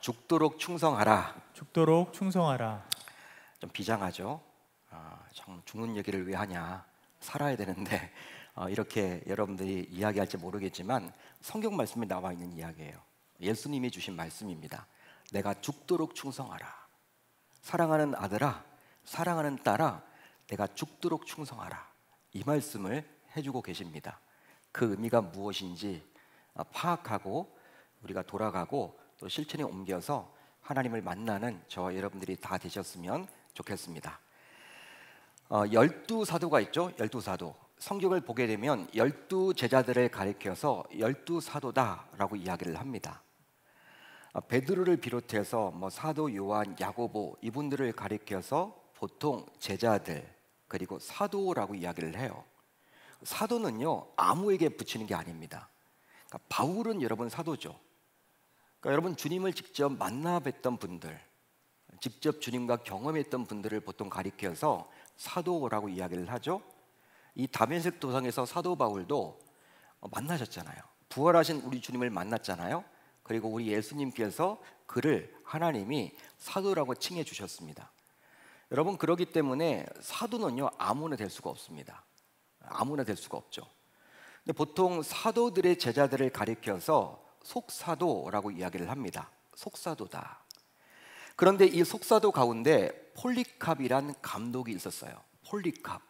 죽도록 충성하라. 죽도록 충성하라. 좀 비장하죠. 아, 죽는 얘기를 왜 하냐. 살아야 되는데 어, 이렇게 여러분들이 이야기할지 모르겠지만 성경 말씀에 나와 있는 이야기예요. 예수님이 주신 말씀입니다. 내가 죽도록 충성하라. 사랑하는 아들아, 사랑하는 딸아, 내가 죽도록 충성하라. 이 말씀을 해주고 계십니다. 그 의미가 무엇인지 아, 파악하고 우리가 돌아가고 또 실천에 옮겨서 하나님을 만나는 저와 여러분들이 다 되셨으면 좋겠습니다. 어, 열두 사도가 있죠. 열두 사도. 성경을 보게 되면 열두 제자들을 가리켜서 열두 사도다라고 이야기를 합니다. 어, 베드로를 비롯해서 뭐 사도 요한, 야고보 이분들을 가리켜서 보통 제자들 그리고 사도라고 이야기를 해요. 사도는요 아무에게 붙이는 게 아닙니다. 그러니까 바울은 여러분 사도죠. 그러니까 여러분 주님을 직접 만나 뵀던 분들, 직접 주님과 경험했던 분들을 보통 가리켜서 사도라고 이야기를 하죠. 이 다면색 도상에서 사도 바울도 만나셨잖아요. 부활하신 우리 주님을 만났잖아요. 그리고 우리 예수님께서 그를 하나님이 사도라고 칭해 주셨습니다. 여러분 그러기 때문에 사도는요 아무나 될 수가 없습니다. 아무나 될 수가 없죠. 근데 보통 사도들의 제자들을 가리켜서 속사도라고 이야기를 합니다. 속사도다. 그런데 이 속사도 가운데 폴리캅이란 감독이 있었어요. 폴리캅.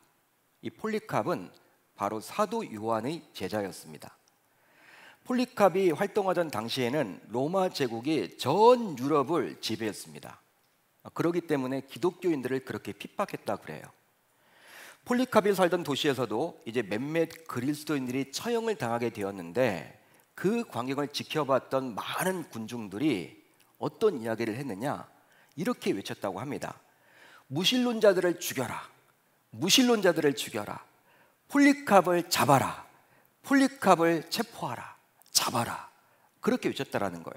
이 폴리캅은 바로 사도 요한의 제자였습니다. 폴리캅이 활동하던 당시에는 로마 제국이 전 유럽을 지배했습니다. 그러기 때문에 기독교인들을 그렇게 핍박했다 그래요. 폴리캅이 살던 도시에서도 이제 몇몇 그리스도인들이 처형을 당하게 되었는데 그 광경을 지켜봤던 많은 군중들이 어떤 이야기를 했느냐 이렇게 외쳤다고 합니다. 무신론자들을 죽여라. 무신론자들을 죽여라. 폴리캅을 잡아라. 폴리캅을 체포하라. 잡아라. 그렇게 외쳤다라는 거예요.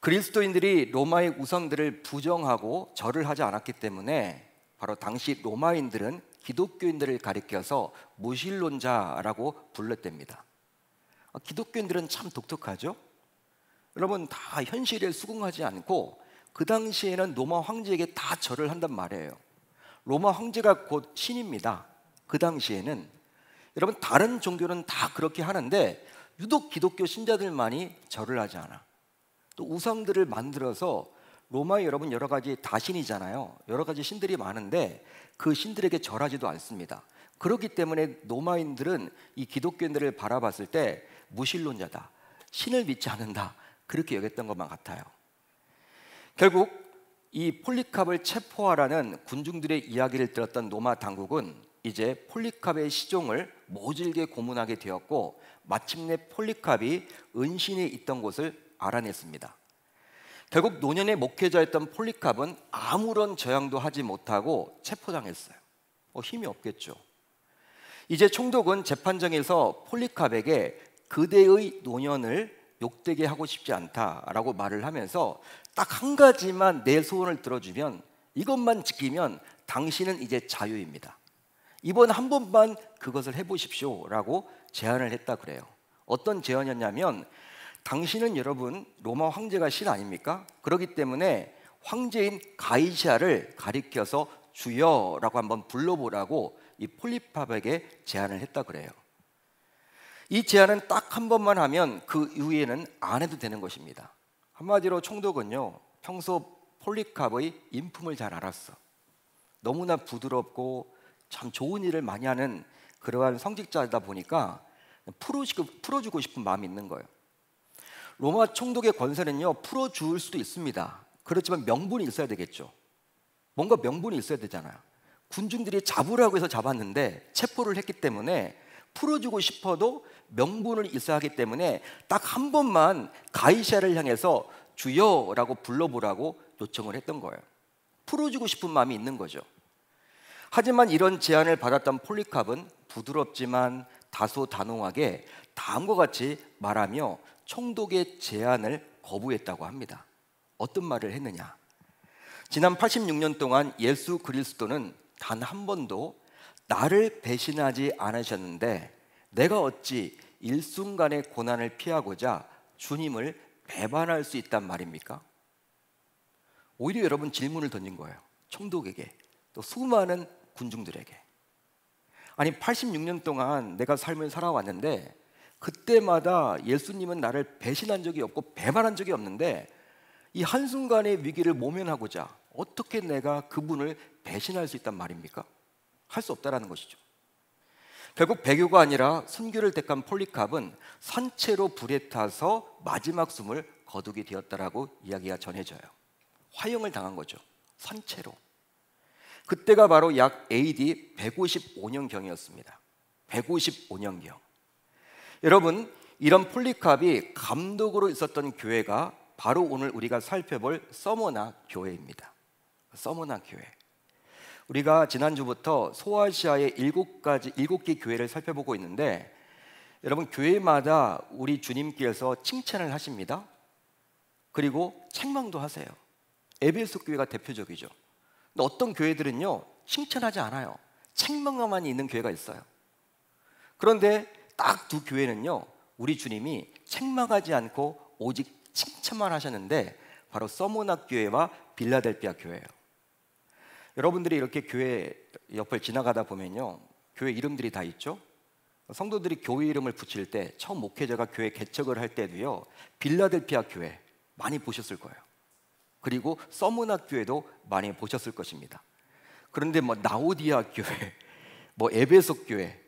그리스도인들이 로마의 우상들을 부정하고 절을 하지 않았기 때문에 바로 당시 로마인들은 기독교인들을 가리켜서 무신론자라고 불렀답니다. 아, 기독교인들은 참 독특하죠. 여러분 다 현실에 수긍하지 않고 그 당시에는 로마 황제에게 다 절을 한단 말이에요. 로마 황제가 곧 신입니다. 그 당시에는 여러분 다른 종교는 다 그렇게 하는데 유독 기독교 신자들만이 절을 하지 않아. 또 우상들을 만들어서 로마에 여러분 여러 가지 다신이잖아요. 여러 가지 신들이 많은데 그 신들에게 절하지도 않습니다. 그렇기 때문에 로마인들은 이 기독교인들을 바라봤을 때 무신론자다. 신을 믿지 않는다. 그렇게 여겼던 것만 같아요. 결국 이 폴리캅을 체포하라는 군중들의 이야기를 들었던 로마 당국은 이제 폴리캅의 시종을 모질게 고문하게 되었고 마침내 폴리캅이 은신에 있던 곳을 알아냈습니다. 결국 노년의 목회자였던 폴리캅은 아무런 저항도 하지 못하고 체포당했어요. 어, 힘이 없겠죠. 이제 총독은 재판정에서 폴리캅에게 그대의 노년을 욕되게 하고 싶지 않다라고 말을 하면서 딱 한 가지만 내 소원을 들어주면 이것만 지키면 당신은 이제 자유입니다. 이번 한 번만 그것을 해보십시오라고 제안을 했다 그래요. 어떤 제안이었냐면 당신은 여러분 로마 황제가 신 아닙니까? 그러기 때문에 황제인 가이시를 가리켜서 주여라고 한번 불러보라고 이 폴리팝에게 제안을 했다 그래요. 이 제안은 딱 한 번만 하면 그 이후에는 안 해도 되는 것입니다. 한마디로 총독은요, 평소 폴리캅의 인품을 잘 알았어. 너무나 부드럽고 참 좋은 일을 많이 하는 그러한 성직자이다 보니까 풀어주고, 싶은 마음이 있는 거예요. 로마 총독의 권세는요, 풀어줄 수도 있습니다. 그렇지만 명분이 있어야 되겠죠. 뭔가 명분이 있어야 되잖아요. 군중들이 잡으라고 해서 잡았는데 체포를 했기 때문에 풀어주고 싶어도 명분을 일사하기 때문에 딱 한 번만 가이샤를 향해서 주여라고 불러보라고 요청을 했던 거예요. 풀어주고 싶은 마음이 있는 거죠. 하지만 이런 제안을 받았던 폴리캅은 부드럽지만 다소 단호하게 다음과 같이 말하며 총독의 제안을 거부했다고 합니다. 어떤 말을 했느냐? 지난 86년 동안 예수 그리스도는 단 한 번도 나를 배신하지 않으셨는데 내가 어찌 일순간의 고난을 피하고자 주님을 배반할 수 있단 말입니까? 오히려 여러분 질문을 던진 거예요. 총독에게 또 수많은 군중들에게. 아니 86년 동안 내가 삶을 살아왔는데 그때마다 예수님은 나를 배신한 적이 없고 배반한 적이 없는데 이 한순간의 위기를 모면하고자 어떻게 내가 그분을 배신할 수 있단 말입니까? 할수 없다라는 것이죠. 결국 배교가 아니라 순교를 택한 폴리캅은 산채로 불에 타서 마지막 숨을 거두게 되었다라고 이야기가 전해져요. 화형을 당한 거죠. 산채로. 그때가 바로 약 AD 155년경이었습니다. 155년경. 여러분, 이런 폴리캅이 감독으로 있었던 교회가 바로 오늘 우리가 살펴볼 서머나 교회입니다. 서머나 교회. 우리가 지난주부터 소아시아의 일곱 가지 일곱 개 교회를 살펴보고 있는데 여러분 교회마다 우리 주님께서 칭찬을 하십니다. 그리고 책망도 하세요. 에베소 교회가 대표적이죠. 근데 어떤 교회들은요 칭찬하지 않아요. 책망만 있는 교회가 있어요. 그런데 딱 두 교회는요 우리 주님이 책망하지 않고 오직 칭찬만 하셨는데 바로 서문학 교회와 빌라델피아 교회예요. 여러분들이 이렇게 교회 옆을 지나가다 보면요. 교회 이름들이 다 있죠? 성도들이 교회 이름을 붙일 때 처음 목회자가 교회 개척을 할 때도요. 빌라델피아 교회 많이 보셨을 거예요. 그리고 서문학 교회도 많이 보셨을 것입니다. 그런데 뭐 나오디아 교회, 뭐 에베소 교회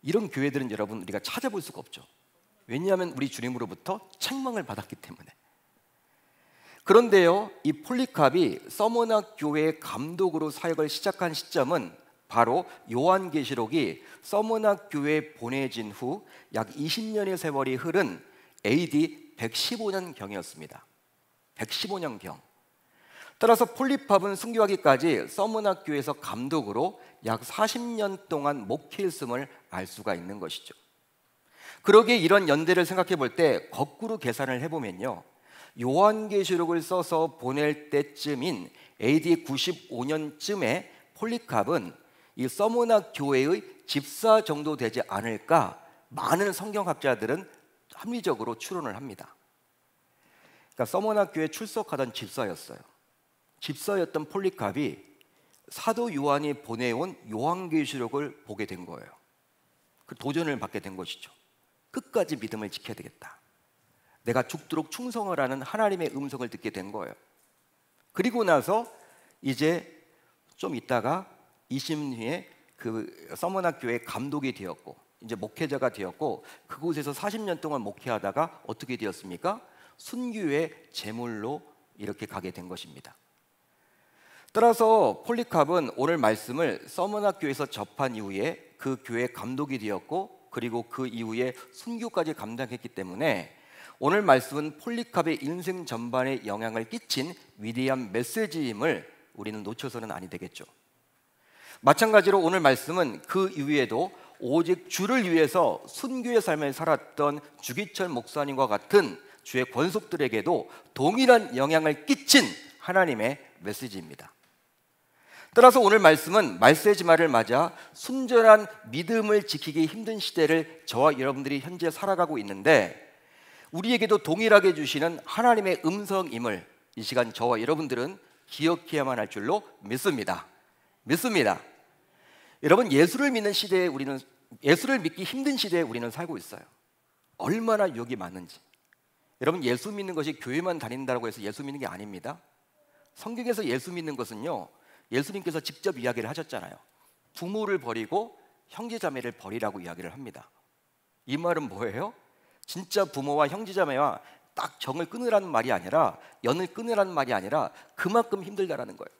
이런 교회들은 여러분 우리가 찾아볼 수가 없죠. 왜냐하면 우리 주님으로부터 책망을 받았기 때문에. 그런데요, 이 폴리캅이 서머나 교회의 감독으로 사역을 시작한 시점은 바로 요한계시록이 서머나 교회에 보내진 후 약 20년의 세월이 흐른 AD 115년 경이었습니다. 115년 경. 따라서 폴리팝은 승교하기까지 서문학 교에서 감독으로 약 40년 동안 목회했음을 알 수가 있는 것이죠. 그러기에 이런 연대를 생각해 볼 때 거꾸로 계산을 해보면요. 요한계시록을 써서 보낼 때쯤인 AD 95년쯤에 폴리캅은 이 서문학 교회의 집사 정도 되지 않을까 많은 성경학자들은 합리적으로 추론을 합니다. 그러니까 서문학 교회 출석하던 집사였어요. 집사였던 폴리캅이 사도 요한이 보내온 요한계시록을 보게 된 거예요. 그 도전을 받게 된 것이죠. 끝까지 믿음을 지켜야 되겠다. 내가 죽도록 충성을 하는 하나님의 음성을 듣게 된 거예요. 그리고 나서 이제 좀 있다가 20년에 그 서머나 교회 감독이 되었고 이제 목회자가 되었고 그곳에서 40년 동안 목회하다가 어떻게 되었습니까? 순교의 제물로 이렇게 가게 된 것입니다. 따라서 폴리캅은 오늘 말씀을 서머나 교에서 접한 이후에 그 교회 감독이 되었고 그리고 그 이후에 순교까지 감당했기 때문에 오늘 말씀은 폴리캅의 인생 전반에 영향을 끼친 위대한 메시지임을 우리는 놓쳐서는 아니 되겠죠. 마찬가지로 오늘 말씀은 그 이후에도 오직 주를 위해서 순교의 삶을 살았던 주기철 목사님과 같은 주의 권속들에게도 동일한 영향을 끼친 하나님의 메시지입니다. 따라서 오늘 말씀은 말세지마를 맞아 순전한 믿음을 지키기 힘든 시대를 저와 여러분들이 현재 살아가고 있는데 우리에게도 동일하게 주시는 하나님의 음성임을 이 시간 저와 여러분들은 기억해야만 할 줄로 믿습니다. 믿습니다. 여러분 예수를 믿는 시대에 우리는 예수를 믿기 힘든 시대에 우리는 살고 있어요. 얼마나 욕이 많은지. 여러분 예수 믿는 것이 교회만 다닌다고 해서 예수 믿는 게 아닙니다. 성경에서 예수 믿는 것은요. 예수님께서 직접 이야기를 하셨잖아요. 부모를 버리고 형제자매를 버리라고 이야기를 합니다. 이 말은 뭐예요? 진짜 부모와 형제자매와 딱 정을 끊으라는 말이 아니라 연을 끊으라는 말이 아니라 그만큼 힘들다라는 거예요.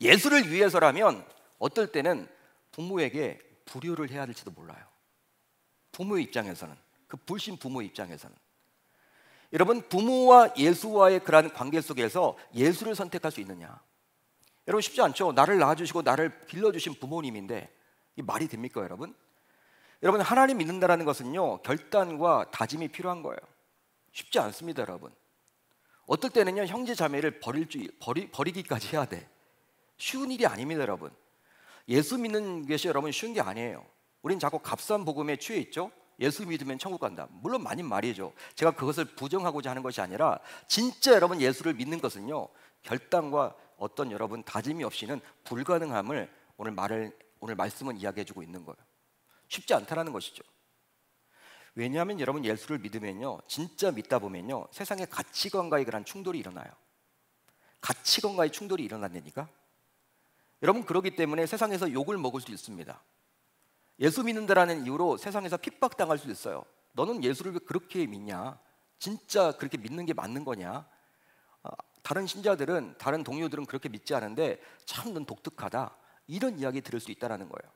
예수를 위해서라면 어떨 때는 부모에게 불효를 해야 될지도 몰라요. 부모의 입장에서는 그 불신 부모 입장에서는 여러분 부모와 예수와의 그러한 관계 속에서 예수를 선택할 수 있느냐? 여러분 쉽지 않죠. 나를 낳아주시고 나를 길러주신 부모님인데 이 말이 됩니까, 여러분? 여러분 하나님 믿는다라는 것은요 결단과 다짐이 필요한 거예요. 쉽지 않습니다, 여러분. 어떨 때는요 형제 자매를 버릴 줄 버리, 버리기까지 해야 돼. 쉬운 일이 아닙니다, 여러분. 예수 믿는 것이 여러분 쉬운 게 아니에요. 우린 자꾸 값싼 복음에 취해 있죠. 예수 믿으면 천국 간다. 물론 많이 말이죠. 제가 그것을 부정하고자 하는 것이 아니라 진짜 여러분 예수를 믿는 것은요 결단과 어떤 여러분 다짐이 없이는 불가능함을 오늘 말을 오늘 말씀은 이야기해주고 있는 거예요. 쉽지 않다라는 것이죠. 왜냐하면 여러분 예수를 믿으면요, 진짜 믿다 보면요, 세상의 가치관과의 그런 충돌이 일어나요. 가치관과의 충돌이 일어난다니까. 여러분 그러기 때문에 세상에서 욕을 먹을 수 있습니다. 예수 믿는다라는 이유로 세상에서 핍박당할 수 있어요. 너는 예수를 왜 그렇게 믿냐? 진짜 그렇게 믿는 게 맞는 거냐? 아, 다른 신자들은 다른 동료들은 그렇게 믿지 않은데 참 넌 독특하다. 이런 이야기 들을 수 있다라는 거예요.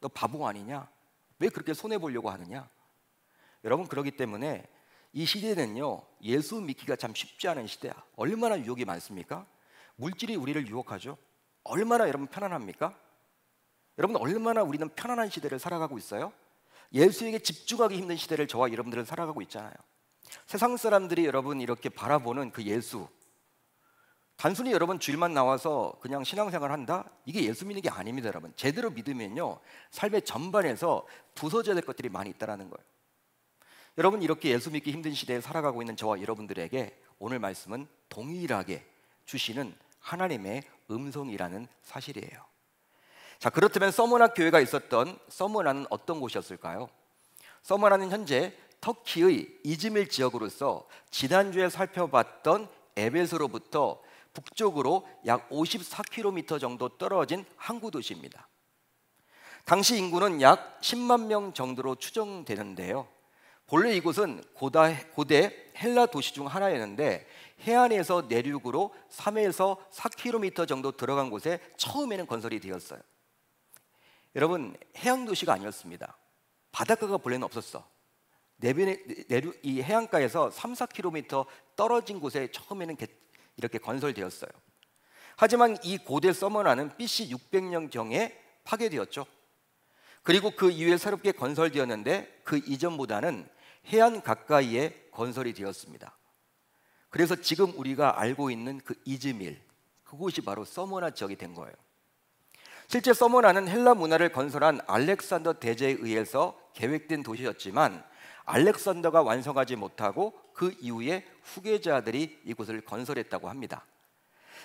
너 바보 아니냐? 왜 그렇게 손해 보려고 하느냐? 여러분 그러기 때문에 이 시대는요 예수 믿기가 참 쉽지 않은 시대야. 얼마나 유혹이 많습니까? 물질이 우리를 유혹하죠. 얼마나 여러분 편안합니까? 여러분 얼마나 우리는 편안한 시대를 살아가고 있어요? 예수에게 집중하기 힘든 시대를 저와 여러분들은 살아가고 있잖아요. 세상 사람들이 여러분 이렇게 바라보는 그 예수 단순히 여러분 주일만 나와서 그냥 신앙생활 한다? 이게 예수 믿는 게 아닙니다, 여러분. 제대로 믿으면요. 삶의 전반에서 부서져야 될 것들이 많이 있다라는 거예요. 여러분 이렇게 예수 믿기 힘든 시대에 살아가고 있는 저와 여러분들에게 오늘 말씀은 동일하게 주시는 하나님의 음성이라는 사실이에요. 자, 그렇다면 서머나 교회가 있었던 서머나는 어떤 곳이었을까요? 서머나는 현재 터키의 이즈밀 지역으로서 지난주에 살펴봤던 에베소로부터 북쪽으로 약 54km 정도 떨어진 항구 도시입니다. 당시 인구는 약 10만 명 정도로 추정되는데요. 본래 이곳은 고다, 고대 헬라 도시 중 하나였는데 해안에서 내륙으로 3에서 4km 정도 들어간 곳에 처음에는 건설이 되었어요. 여러분 해양 도시가 아니었습니다. 바닷가가 본래는 없었어. 내변 내륙 이 해안가에서 3, 4km 떨어진 곳에 처음에는 이렇게 건설되었어요. 하지만 이 고대 서머나는 BC 600년경에 파괴되었죠. 그리고 그 이후에 새롭게 건설되었는데 그 이전보다는 해안 가까이에 건설이 되었습니다. 그래서 지금 우리가 알고 있는 그 이즈밀 그곳이 바로 서머나 지역이 된 거예요. 실제 서머나는 헬라 문화를 건설한 알렉산더 대제에 의해서 계획된 도시였지만 알렉산더가 완성하지 못하고 그 이후에 후계자들이 이곳을 건설했다고 합니다.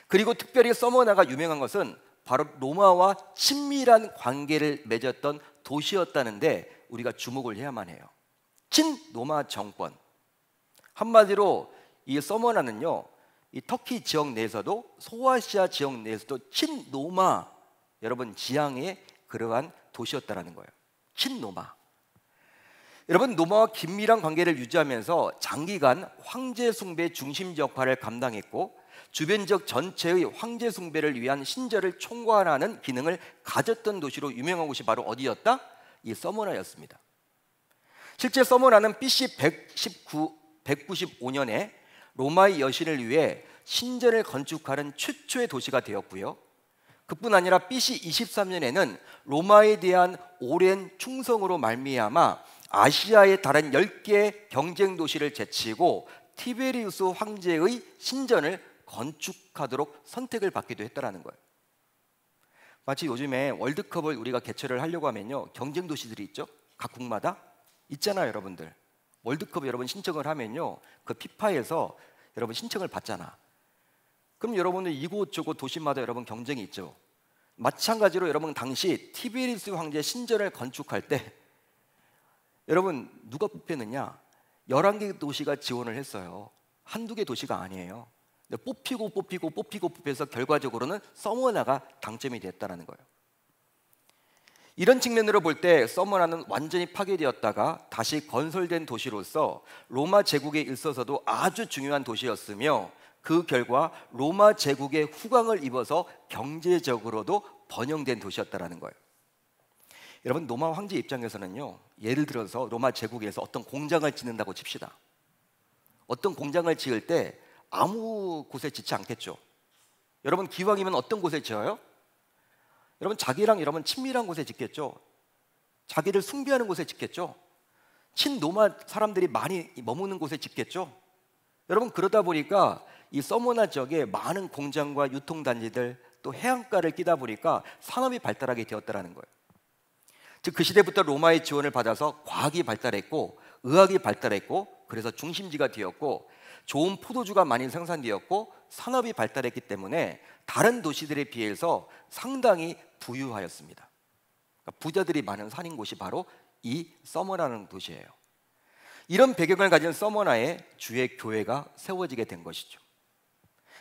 그리고 특별히 서머나가 유명한 것은 바로 로마와 친밀한 관계를 맺었던 도시였다는데 우리가 주목을 해야만 해요. 친로마 정권. 한마디로 이 서머나는요, 이 터키 지역 내에서도 소아시아 지역 내에서도 친로마 여러분 지향의 그러한 도시였다라는 거예요. 친로마. 여러분 노마와 긴밀한 관계를 유지하면서 장기간 황제 숭배 중심 역할을 감당했고 주변 지역 전체의 황제 숭배를 위한 신절을 총괄하는 기능을 가졌던 도시로 유명한 곳이 바로 어디였다? 이 서머나였습니다. 실제 서머나는 BC 119, 195년에 로마의 여신을 위해 신전을 건축하는 최초의 도시가 되었고요. 그뿐 아니라 BC 23년에는 로마에 대한 오랜 충성으로 말미암아 아시아의 다른 10개 경쟁 도시를 제치고 티베리우스 황제의 신전을 건축하도록 선택을 받기도 했다라는 거예요. 마치 요즘에 월드컵을 우리가 개최를 하려고 하면요. 경쟁 도시들이 있죠. 각국마다 있잖아요, 여러분들. 월드컵 여러분 신청을 하면요. 그 피파에서 여러분 신청을 받잖아. 그럼 여러분은 이곳저곳 도시마다 여러분 경쟁이 있죠. 마찬가지로 여러분 당시 티베리스 황제 신전을 건축할 때 여러분 누가 뽑혔느냐 11개 도시가 지원을 했어요. 한두 개 도시가 아니에요. 뽑히고 뽑히고 뽑히고 뽑혀서 결과적으로는 서머나가 당점이 됐다라는 거예요. 이런 측면으로 볼 때 서머나는 완전히 파괴되었다가 다시 건설된 도시로서 로마 제국에 있어서도 아주 중요한 도시였으며 그 결과 로마 제국의 후광을 입어서 경제적으로도 번영된 도시였다라는 거예요. 여러분 로마 황제 입장에서는요 예를 들어서 로마 제국에서 어떤 공장을 짓는다고 칩시다. 어떤 공장을 지을 때 아무 곳에 짓지 않겠죠. 여러분 기왕이면 어떤 곳에 지어요? 여러분 자기랑 여러분 친밀한 곳에 짓겠죠. 자기를 숭배하는 곳에 짓겠죠. 친노마 사람들이 많이 머무는 곳에 짓겠죠. 여러분 그러다 보니까 이 서머나 지역에 많은 공장과 유통단지들 또 해안가를 끼다 보니까 산업이 발달하게 되었다라는 거예요. 즉그 시대부터 로마의 지원을 받아서 과학이 발달했고 의학이 발달했고 그래서 중심지가 되었고 좋은 포도주가 많이 생산되었고 산업이 발달했기 때문에 다른 도시들에 비해서 상당히 부유하였습니다. 그러니까 부자들이 많은 산인 곳이 바로 이 서머라는 도시예요. 이런 배경을 가진 서머나에 주의 교회가 세워지게 된 것이죠.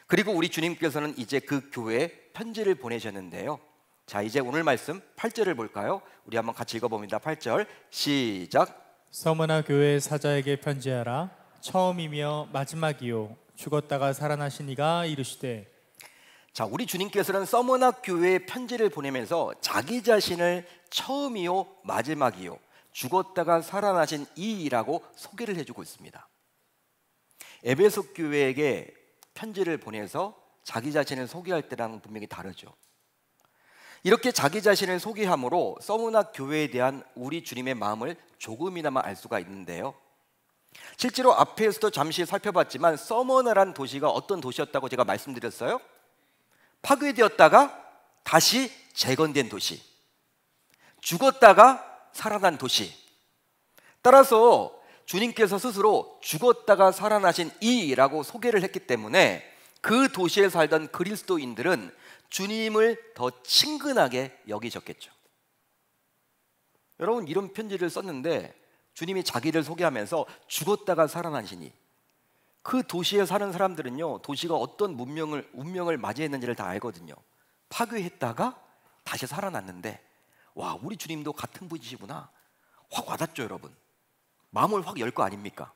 그리고 우리 주님께서는 이제 그 교회에 편지를 보내셨는데요. 자, 이제 오늘 말씀 8절을 볼까요? 우리 한번 같이 읽어봅니다. 8절 시작. 서문나 교회 사자에게 편지하라. 처음이며 마지막이요. 죽었다가 살아나신 이가 이르시되. 자, 우리 주님께서는 서문나 교회에 편지를 보내면서 자기 자신을 처음이요 마지막이요 죽었다가 살아나신 이라고 소개를 해주고 있습니다. 에베소 교회에게 편지를 보내서 자기 자신을 소개할 때랑 분명히 다르죠. 이렇게 자기 자신을 소개함으로 서문학 교회에 대한 우리 주님의 마음을 조금이나마 알 수가 있는데요. 실제로 앞에서도 잠시 살펴봤지만 서머나란 도시가 어떤 도시였다고 제가 말씀드렸어요? 파괴되었다가 다시 재건된 도시. 죽었다가 살아난 도시. 따라서 주님께서 스스로 죽었다가 살아나신 이라고 소개를 했기 때문에 그 도시에 살던 그리스도인들은 주님을 더 친근하게 여기셨겠죠. 여러분 이런 편지를 썼는데 주님이 자기를 소개하면서 죽었다가 살아나시니 그 도시에 사는 사람들은요 도시가 어떤 문명을 운명을 맞이했는지를 다 알거든요. 파괴했다가 다시 살아났는데 와 우리 주님도 같은 분이시구나 확 와닿죠 여러분. 마음을 확 열 거 아닙니까?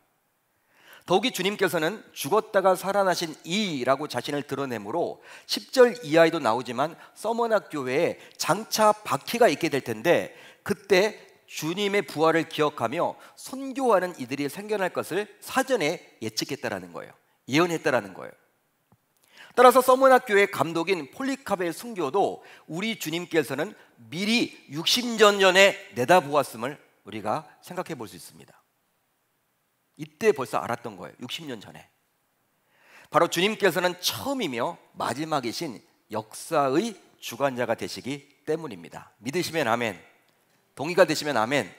더욱이 주님께서는 죽었다가 살아나신 이라고 자신을 드러내므로 10절 이하에도 나오지만 서머나 교회에 장차 바퀴가 있게 될 텐데 그때 주님의 부활을 기억하며 선교하는 이들이 생겨날 것을 사전에 예측했다라는 거예요. 예언했다라는 거예요. 따라서 서머나 교회 감독인 폴리카베의 순교도 우리 주님께서는 미리 60년 전에 내다보았음을 우리가 생각해 볼 수 있습니다. 이때 벌써 알았던 거예요. 60년 전에. 바로 주님께서는 처음이며 마지막이신 역사의 주관자가 되시기 때문입니다. 믿으시면 아멘. 동의가 되시면 아멘.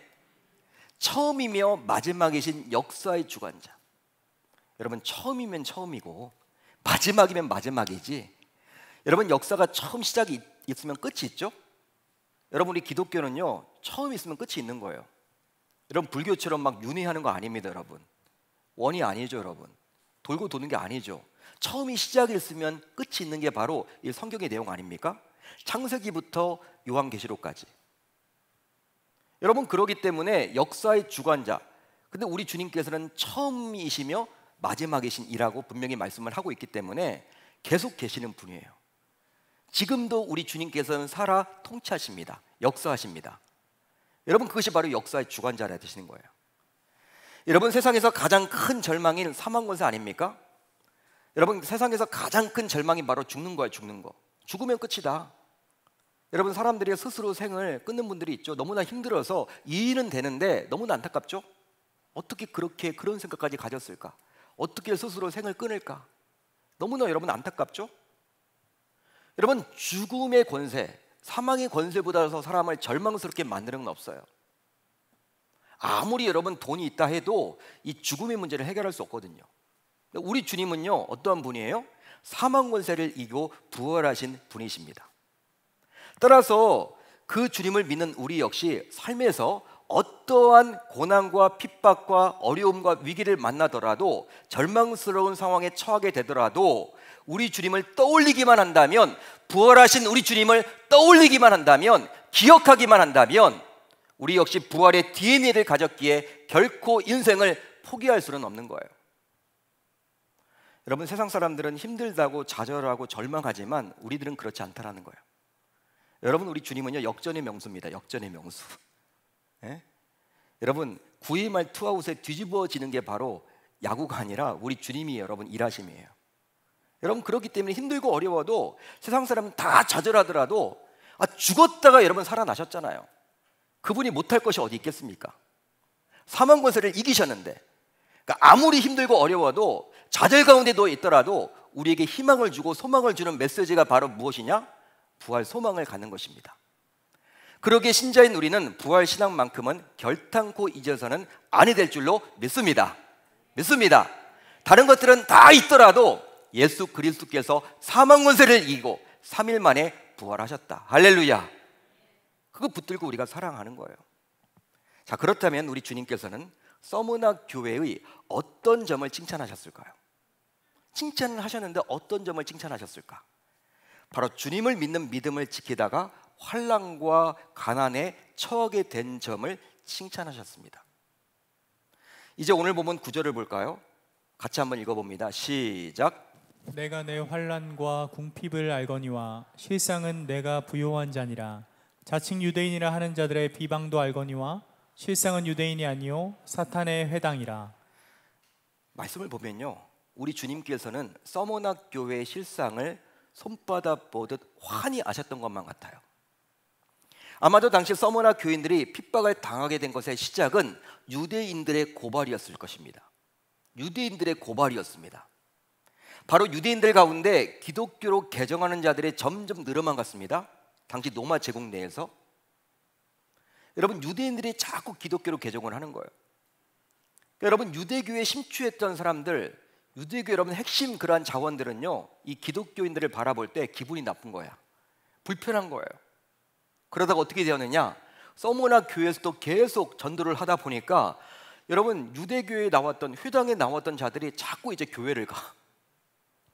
처음이며 마지막이신 역사의 주관자. 여러분 처음이면 처음이고 마지막이면 마지막이지. 여러분 역사가 처음 시작이 있으면 끝이 있죠? 여러분 우리 기독교는요 처음 있으면 끝이 있는 거예요. 이런 불교처럼 막 윤회하는 거 아닙니다, 여러분. 원이 아니죠, 여러분. 돌고 도는 게 아니죠. 처음이 시작이 있으면 끝이 있는 게 바로 이 성경의 내용 아닙니까? 창세기부터 요한계시록까지. 여러분 그러기 때문에 역사의 주관자. 근데 우리 주님께서는 처음이시며 마지막이신이라고 분명히 말씀을 하고 있기 때문에 계속 계시는 분이에요. 지금도 우리 주님께서는 살아 통치하십니다. 역사하십니다. 여러분 그것이 바로 역사의 주관자라 되시는 거예요. 여러분 세상에서 가장 큰 절망인 사망권세 아닙니까? 여러분 세상에서 가장 큰 절망이 바로 죽는 거예요. 죽는 거. 죽으면 끝이다. 여러분 사람들이 스스로 생을 끊는 분들이 있죠. 너무나 힘들어서 이해는 되는데 너무나 안타깝죠. 어떻게 그렇게 그런 생각까지 가졌을까? 어떻게 스스로 생을 끊을까? 너무나 여러분 안타깝죠. 여러분 죽음의 권세, 사망의 권세보다서 사람을 절망스럽게 만드는 건 없어요. 아무리 여러분 돈이 있다 해도 이 죽음의 문제를 해결할 수 없거든요. 우리 주님은요 어떠한 분이에요? 사망 권세를 이기고 부활하신 분이십니다. 따라서 그 주님을 믿는 우리 역시 삶에서 어떠한 고난과 핍박과 어려움과 위기를 만나더라도 절망스러운 상황에 처하게 되더라도 우리 주님을 떠올리기만 한다면 부활하신 우리 주님을 떠올리기만 한다면 기억하기만 한다면 우리 역시 부활의 DNA를 가졌기에 결코 인생을 포기할 수는 없는 거예요. 여러분 세상 사람들은 힘들다고 좌절하고 절망하지만 우리들은 그렇지 않다라는 거예요. 여러분 우리 주님은요 역전의 명수입니다. 역전의 명수. 에? 예? 여러분 구이말 투아웃에 뒤집어지는 게 바로 야구가 아니라 우리 주님이 여러분 일하심이에요. 여러분 그렇기 때문에 힘들고 어려워도 세상 사람 다 좌절하더라도 아, 죽었다가 여러분 살아나셨잖아요. 그분이 못할 것이 어디 있겠습니까? 사망 권세를 이기셨는데 그러니까 아무리 힘들고 어려워도 좌절 가운데 도 있더라도 우리에게 희망을 주고 소망을 주는 메시지가 바로 무엇이냐? 부활 소망을 갖는 것입니다. 그러기에 신자인 우리는 부활 신앙만큼은 결탄코 잊어서는 아니 될 줄로 믿습니다. 믿습니다. 다른 것들은 다 있더라도 예수 그리스도께서 사망 권세를 이기고 3일 만에 부활하셨다. 할렐루야. 그거 붙들고 우리가 사랑하는 거예요. 자, 그렇다면 우리 주님께서는 서문학 교회의 어떤 점을 칭찬하셨을까요? 칭찬을 하셨는데 어떤 점을 칭찬하셨을까? 바로 주님을 믿는 믿음을 지키다가 환란과 가난에 처하게 된 점을 칭찬하셨습니다. 이제 오늘 보면 구절을 볼까요? 같이 한번 읽어봅니다. 시작. 내가 내 환란과 궁핍을 알거니와 실상은 내가 부요한 자니라 자칭 유대인이라 하는 자들의 비방도 알거니와 실상은 유대인이 아니요 사탄의 회당이라 말씀을 보면요 우리 주님께서는 서머나 교회의 실상을 손바닥 보듯 환히 아셨던 것만 같아요 아마도 당시 서머나 교인들이 핍박을 당하게 된 것의 시작은 유대인들의 고발이었을 것입니다 유대인들의 고발이었습니다 바로 유대인들 가운데 기독교로 개정하는 자들이 점점 늘어만 갔습니다. 당시 로마 제국 내에서 여러분 유대인들이 자꾸 기독교로 개종을 하는 거예요. 그러니까 여러분 유대교에 심취했던 사람들, 유대교 여러분 핵심 그러한 자원들은요, 이 기독교인들을 바라볼 때 기분이 나쁜 거야, 불편한 거예요. 그러다가 어떻게 되었느냐? 서머나 교회에서도 계속 전도를 하다 보니까 여러분 유대교에 나왔던 회당에 나왔던 자들이 자꾸 이제 교회를 가.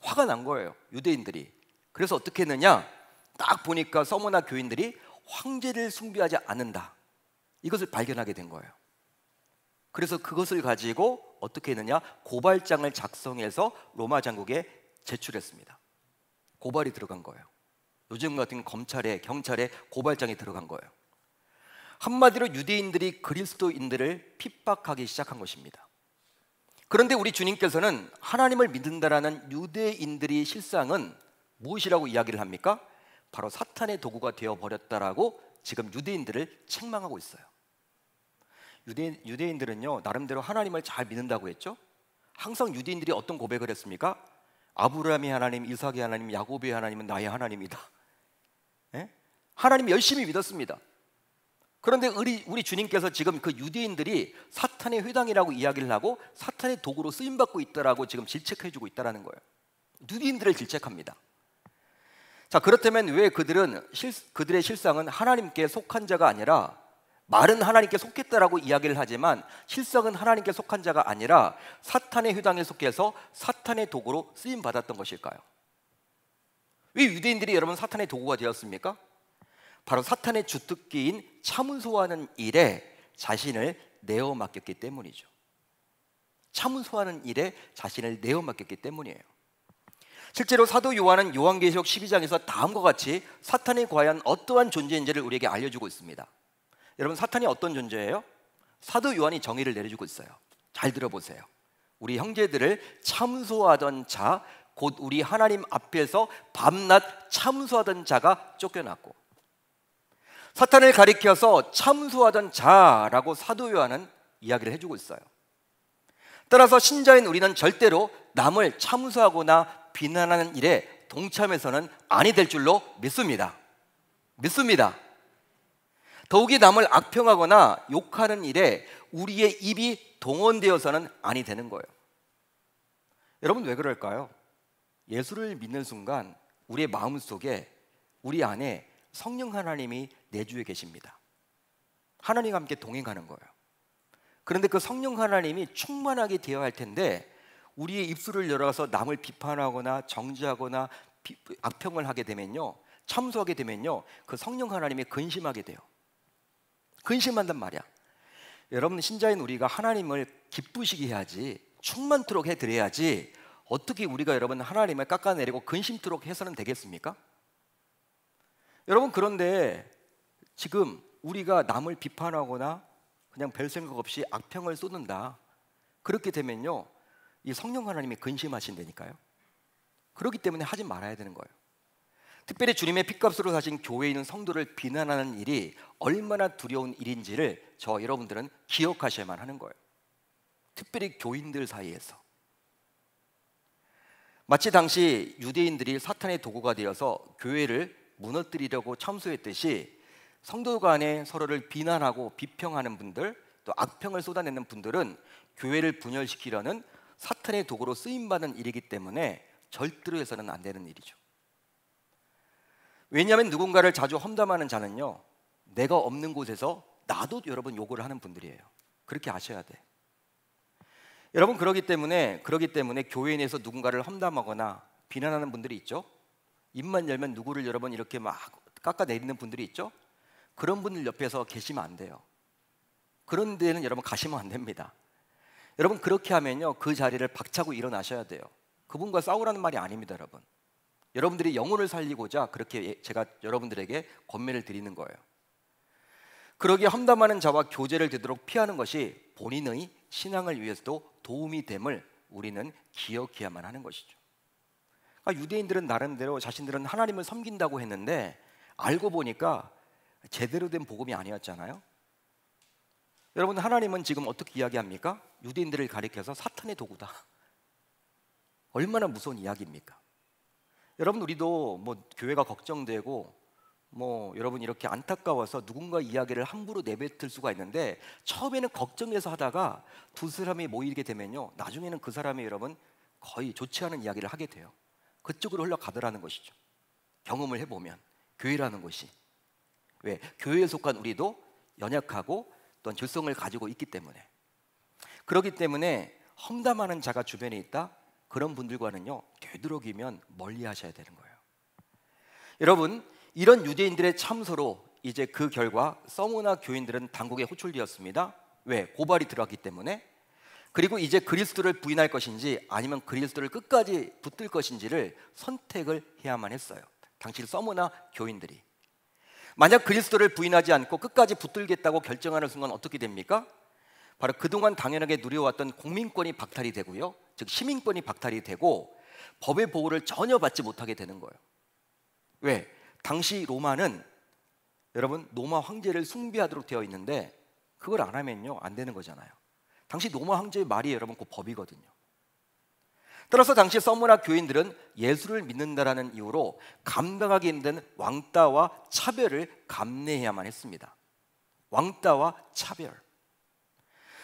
화가 난 거예요. 유대인들이. 그래서 어떻게 했느냐? 딱 보니까 서머나 교인들이 황제를 숭배하지 않는다. 이것을 발견하게 된 거예요. 그래서 그것을 가지고 어떻게 했느냐? 고발장을 작성해서 로마 장국에 제출했습니다. 고발이 들어간 거예요. 요즘 같은 검찰에 경찰에 고발장이 들어간 거예요. 한마디로 유대인들이 그리스도인들을 핍박하기 시작한 것입니다. 그런데 우리 주님께서는 하나님을 믿는다라는 유대인들의 실상은 무엇이라고 이야기를 합니까? 바로 사탄의 도구가 되어 버렸다라고 지금 유대인들을 책망하고 있어요. 유대인, 유대인들은요 나름대로 하나님을 잘 믿는다고 했죠. 항상 유대인들이 어떤 고백을 했습니까? 아브라함의 하나님, 이삭의 하나님, 야곱의 하나님은 나의 하나님이다. 예? 하나님 열심히 믿었습니다. 그런데 우리, 우리 주님께서 지금 그 유대인들이 사탄의 회당이라고 이야기를 하고 사탄의 도구로 쓰임받고 있다라고 지금 질책해주고 있다라는 거예요. 유대인들을 질책합니다. 자 그렇다면 왜 그들은 실, 그들의 실상은 하나님께 속한 자가 아니라 말은 하나님께 속했다라고 이야기를 하지만 실상은 하나님께 속한 자가 아니라 사탄의 회당에 속해서 사탄의 도구로 쓰임 받았던 것일까요? 왜 유대인들이 여러분 사탄의 도구가 되었습니까? 바로 사탄의 주특기인 차문소하는 일에 자신을 내어 맡겼기 때문이죠. 차문소하는 일에 자신을 내어 맡겼기 때문이에요. 실제로 사도 요한은 요한계시록 12장에서 다음과 같이 사탄이 과연 어떠한 존재인지를 우리에게 알려주고 있습니다. 여러분 사탄이 어떤 존재예요? 사도 요한이 정의를 내려주고 있어요. 잘 들어보세요. 우리 형제들을 참소하던 자, 곧 우리 하나님 앞에서 밤낮 참소하던 자가 쫓겨났고 사탄을 가리켜서 참수하던 자라고 사도 요한은 이야기를 해주고 있어요. 따라서 신자인 우리는 절대로 남을 참수하거나 비난하는 일에 동참해서는 아니 될 줄로 믿습니다. 믿습니다. 더욱이 남을 악평하거나 욕하는 일에 우리의 입이 동원되어서는 아니 되는 거예요. 여러분 왜 그럴까요? 예수를 믿는 순간 우리의 마음 속에 우리 안에 성령 하나님이 내주에 계십니다. 하나님과 함께 동행하는 거예요. 그런데 그 성령 하나님이 충만하게 되어야 할 텐데 우리의 입술을 열어서 남을 비판하거나 정죄하거나 악평을 하게 되면요. 참소하게 되면요. 그 성령 하나님이 근심하게 돼요. 근심한단 말이야. 여러분 신자인 우리가 하나님을 기쁘시게 해야지 충만토록 해드려야지 어떻게 우리가 여러분 하나님을 깎아내리고 근심토록 해서는 되겠습니까? 여러분 그런데 지금 우리가 남을 비판하거나 그냥 별 생각 없이 악평을 쏟는다. 그렇게 되면요. 이 성령 하나님이 근심하신다니까요. 그렇기 때문에 하지 말아야 되는 거예요. 특별히 주님의 핏값으로 사신 교회에 있는 성도를 비난하는 일이 얼마나 두려운 일인지를 저 여러분들은 기억하셔야만 하는 거예요. 특별히 교인들 사이에서. 마치 당시 유대인들이 사탄의 도구가 되어서 교회를 무너뜨리려고 참소했듯이 성도 간에 서로를 비난하고 비평하는 분들 또 악평을 쏟아내는 분들은 교회를 분열시키려는 사탄의 도구로 쓰임받는 일이기 때문에 절대로 해서는 안 되는 일이죠. 왜냐하면 누군가를 자주 험담하는 자는요, 내가 없는 곳에서 나도 여러분 요구를 하는 분들이에요. 그렇게 아셔야 돼. 여러분 그러기 때문에 그러기 때문에 교회 내에서 누군가를 험담하거나 비난하는 분들이 있죠. 입만 열면 누구를 여러분 이렇게 막 깎아내리는 분들이 있죠? 그런 분들 옆에서 계시면 안 돼요. 그런 데는 여러분 가시면 안 됩니다. 여러분 그렇게 하면요 그 자리를 박차고 일어나셔야 돼요. 그분과 싸우라는 말이 아닙니다, 여러분. 여러분들이 영혼을 살리고자 그렇게 예, 제가 여러분들에게 권면을 드리는 거예요. 그러기에 험담하는 자와 교제를 되도록 피하는 것이 본인의 신앙을 위해서도 도움이 됨을 우리는 기억해야만 하는 것이죠. 그러니까 유대인들은 나름대로 자신들은 하나님을 섬긴다고 했는데 알고 보니까 제대로 된 복음이 아니었잖아요. 여러분 하나님은 지금 어떻게 이야기합니까? 유대인들을 가리켜서 사탄의 도구다. 얼마나 무서운 이야기입니까? 여러분 우리도 뭐 교회가 걱정되고 뭐 여러분 이렇게 안타까워서 누군가 이야기를 함부로 내뱉을 수가 있는데 처음에는 걱정해서 하다가 두 사람이 모이게 되면요 나중에는 그 사람이 여러분 거의 좋지 않은 이야기를 하게 돼요. 그쪽으로 흘러가더라는 것이죠. 경험을 해보면 교회라는 것이 왜 교회에 속한 우리도 연약하고 또한 죄성을 가지고 있기 때문에 그렇기 때문에 험담하는 자가 주변에 있다 그런 분들과는요 되도록이면 멀리하셔야 되는 거예요. 여러분 이런 유대인들의 참소로 이제 그 결과 서문화 교인들은 당국에 호출되었습니다. 왜 고발이 들어왔기 때문에 그리고 이제 그리스도를 부인할 것인지 아니면 그리스도를 끝까지 붙들 것인지를 선택을 해야만 했어요. 당시 서머나 교인들이. 만약 그리스도를 부인하지 않고 끝까지 붙들겠다고 결정하는 순간 어떻게 됩니까? 바로 그동안 당연하게 누려왔던 국민권이 박탈이 되고요. 즉 시민권이 박탈이 되고 법의 보호를 전혀 받지 못하게 되는 거예요. 왜? 당시 로마는 여러분 로마 황제를 숭배하도록 되어 있는데 그걸 안 하면요. 안 되는 거잖아요. 당시 로마 황제의 말이 여러분 그 법이거든요. 따라서 당시 서문학 교인들은 예수를 믿는다라는 이유로 감당하기 힘든 왕따와 차별을 감내해야만 했습니다. 왕따와 차별.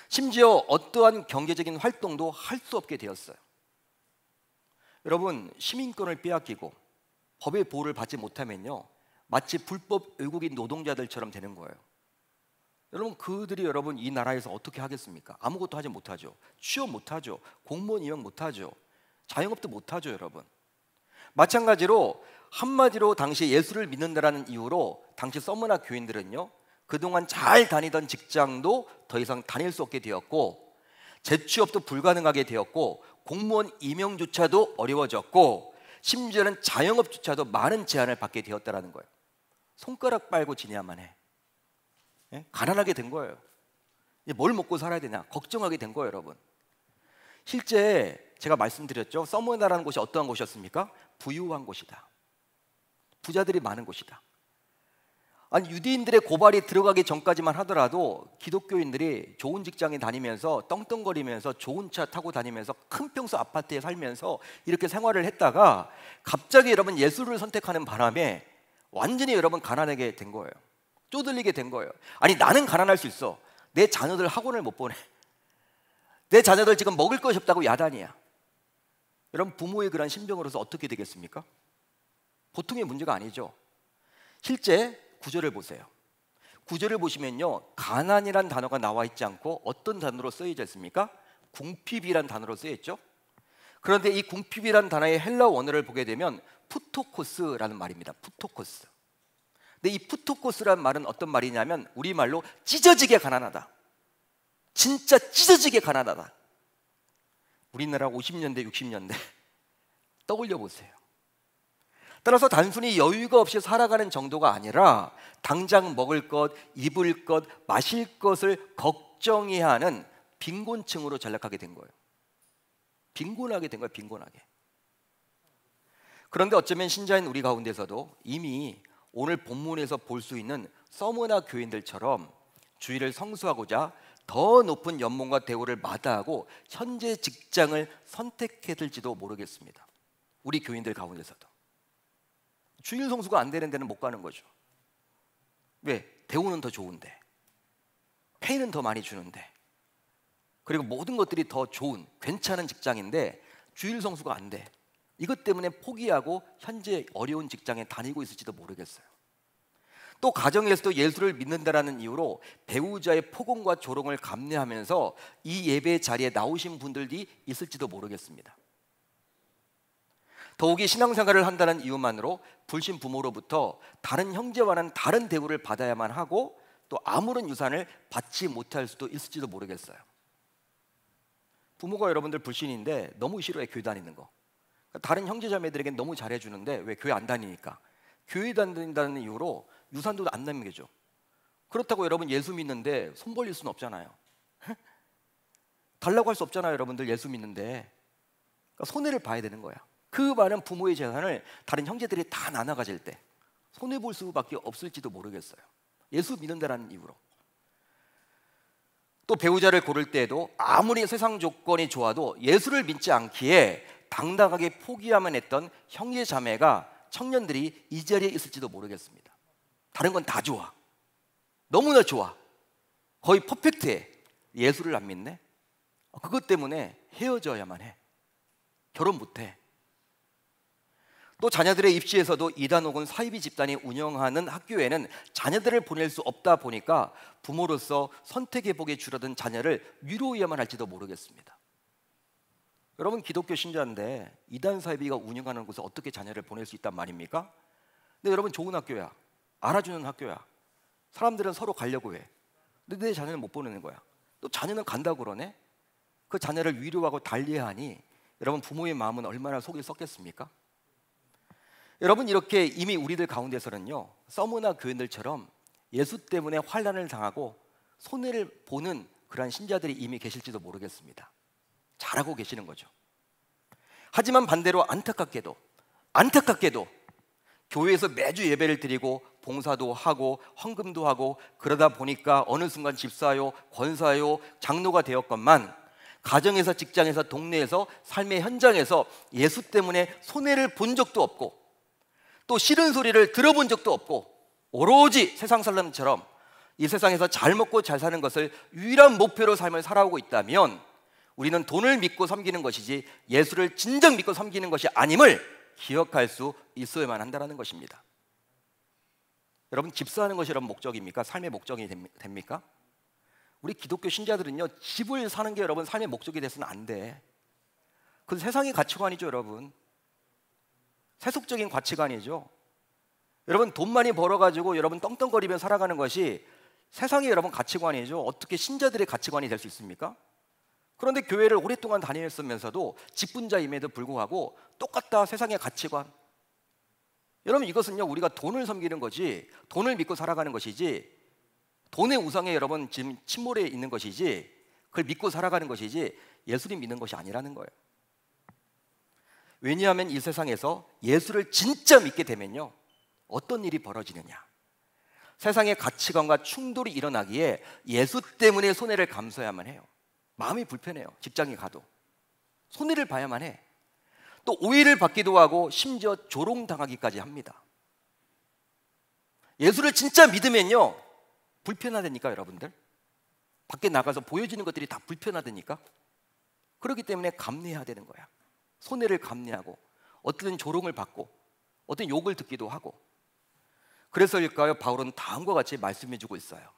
심지어 어떠한 경제적인 활동도 할 수 없게 되었어요. 여러분, 시민권을 빼앗기고 법의 보호를 받지 못하면요. 마치 불법 외국인 노동자들처럼 되는 거예요. 여러분 그들이 여러분 이 나라에서 어떻게 하겠습니까? 아무것도 하지 못하죠. 취업 못하죠. 공무원 이용 못하죠. 자영업도 못하죠, 여러분. 마찬가지로 한마디로 당시 예수를 믿는다라는 이유로 당시 서머나 교인들은요 그동안 잘 다니던 직장도 더 이상 다닐 수 없게 되었고 재취업도 불가능하게 되었고 공무원 임용조차도 어려워졌고 심지어는 자영업조차도 많은 제한을 받게 되었다라는 거예요. 손가락 빨고 지내야만 해. 예? 가난하게 된 거예요. 뭘 먹고 살아야 되냐 걱정하게 된 거예요, 여러분. 실제 제가 말씀드렸죠. 서머나라는 곳이 어떠한 곳이었습니까? 부유한 곳이다. 부자들이 많은 곳이다. 아니 유대인들의 고발이 들어가기 전까지만 하더라도 기독교인들이 좋은 직장에 다니면서 떵떵거리면서 좋은 차 타고 다니면서 큰 평수 아파트에 살면서 이렇게 생활을 했다가 갑자기 여러분 예술을 선택하는 바람에 완전히 여러분 가난하게 된 거예요. 쪼들리게 된 거예요. 아니 나는 가난할 수 있어. 내 자녀들 학원을 못 보내. 내 자녀들 지금 먹을 것이 없다고 야단이야. 여러분 부모의 그런 심정으로서 어떻게 되겠습니까? 보통의 문제가 아니죠. 실제 구절을 보세요. 구절을 보시면요. 가난이란 단어가 나와 있지 않고 어떤 단어로 쓰여져 있습니까? 궁핍이란 단어로 쓰여 있죠. 그런데 이 궁핍이란 단어의 헬라 원어를 보게 되면 푸토코스라는 말입니다. 푸토코스. 근데 이 푸토코스란 말은 어떤 말이냐면 우리말로 찢어지게 가난하다. 진짜 찢어지게 가난하다. 우리나라 50년대, 60년대 떠올려 보세요. 따라서 단순히 여유가 없이 살아가는 정도가 아니라 당장 먹을 것, 입을 것, 마실 것을 걱정해야 하는 빈곤층으로 전락하게 된 거예요. 빈곤하게 된 거예요, 빈곤하게. 그런데 어쩌면 신자인 우리 가운데서도 이미 오늘 본문에서 볼 수 있는 서머나 교인들처럼 주의를 성수하고자 더 높은 연봉과 대우를 마다하고 현재 직장을 선택했을지도 모르겠습니다. 우리 교인들 가운데서도 주일 성수가 안 되는 데는 못 가는 거죠. 왜? 대우는 더 좋은데, 페이는 더 많이 주는데, 그리고 모든 것들이 더 좋은 괜찮은 직장인데 주일 성수가 안 돼. 이것 때문에 포기하고 현재 어려운 직장에 다니고 있을지도 모르겠어요. 또 가정에서도 예수를 믿는다라는 이유로 배우자의 포공과 조롱을 감내하면서 이 예배 자리에 나오신 분들이 있을지도 모르겠습니다. 더욱이 신앙생활을 한다는 이유만으로 불신 부모로부터 다른 형제와는 다른 대우를 받아야만 하고 또 아무런 유산을 받지 못할 수도 있을지도 모르겠어요. 부모가 여러분들 불신인데 너무 싫어해 교회 다는 거. 그러니까 다른 형제자매들에게 너무 잘해주는데 왜 교회 안 다니니까 교회 다닌다는 이유로 유산도 안 남겨줘. 그렇다고 여러분 예수 믿는데 손 벌릴 수는 없잖아요. 달라고 할 수 없잖아요, 여러분들 예수 믿는데 그러니까 손해를 봐야 되는 거야. 그 많은 부모의 재산을 다른 형제들이 다 나눠 가질 때 손해 볼 수밖에 없을지도 모르겠어요. 예수 믿는다라는 이유로. 또 배우자를 고를 때에도 아무리 세상 조건이 좋아도 예수를 믿지 않기에 당당하게 포기하면 했던 형제 자매가 청년들이 이 자리에 있을지도 모르겠습니다. 다른 건 다 좋아. 너무나 좋아. 거의 퍼펙트해. 예수를 안 믿네? 어, 그것 때문에 헤어져야만 해. 결혼 못 해. 또 자녀들의 입시에서도 이단 혹은 사이비 집단이 운영하는 학교에는 자녀들을 보낼 수 없다 보니까 부모로서 선택의 복에 줄어든 자녀를 위로해야만 할지도 모르겠습니다. 여러분 기독교 신자인데 이단 사이비가 운영하는 곳에 어떻게 자녀를 보낼 수 있단 말입니까? 근데 여러분 좋은 학교야. 알아주는 학교야. 사람들은 서로 가려고 해. 근데 내 자녀는 못 보내는 거야. 또 자녀는 간다 그러네. 그 자녀를 위로하고 달리하니 여러분 부모의 마음은 얼마나 속이 썩겠습니까? 여러분 이렇게 이미 우리들 가운데서는요 서문화 교인들처럼 예수 때문에 환란을 당하고 손해를 보는 그러한 신자들이 이미 계실지도 모르겠습니다. 잘하고 계시는 거죠. 하지만 반대로 안타깝게도 안타깝게도 교회에서 매주 예배를 드리고 봉사도 하고 헌금도 하고 그러다 보니까 어느 순간 집사요, 권사요, 장로가 되었건만 가정에서 직장에서 동네에서 삶의 현장에서 예수 때문에 손해를 본 적도 없고 또 싫은 소리를 들어본 적도 없고 오로지 세상 사람처럼 이 세상에서 잘 먹고 잘 사는 것을 유일한 목표로 삶을 살아오고 있다면 우리는 돈을 믿고 섬기는 것이지 예수를 진정 믿고 섬기는 것이 아님을 기억할 수 있어야만 한다는 것입니다. 여러분 집사하는 것이 여러분 목적입니까? 삶의 목적이 됩니까? 우리 기독교 신자들은요 집을 사는 게 여러분 삶의 목적이 돼서는 안 돼. 그 세상의 가치관이죠 여러분. 세속적인 가치관이죠. 여러분 돈 많이 벌어가지고 여러분 떵떵거리며 살아가는 것이 세상의 여러분 가치관이죠. 어떻게 신자들의 가치관이 될 수 있습니까? 그런데 교회를 오랫동안 다니면서도 직분자임에도 불구하고 똑같다 세상의 가치관. 여러분 이것은요 우리가 돈을 섬기는 거지 돈을 믿고 살아가는 것이지 돈의 우상에 여러분 지금 침몰해 있는 것이지 그걸 믿고 살아가는 것이지 예수님 믿는 것이 아니라는 거예요. 왜냐하면 이 세상에서 예수를 진짜 믿게 되면요 어떤 일이 벌어지느냐 세상의 가치관과 충돌이 일어나기에 예수 때문에 손해를 감수해야만 해요. 마음이 불편해요. 직장에 가도. 손해를 봐야만 해. 또 오해를 받기도 하고 심지어 조롱당하기까지 합니다. 예수를 진짜 믿으면요. 불편하다니까 여러분들. 밖에 나가서 보여지는 것들이 다 불편하다니까. 그렇기 때문에 감내해야 되는 거야. 손해를 감내하고 어떤 조롱을 받고 어떤 욕을 듣기도 하고 그래서일까요? 바울은 다음과 같이 말씀해 주고 있어요.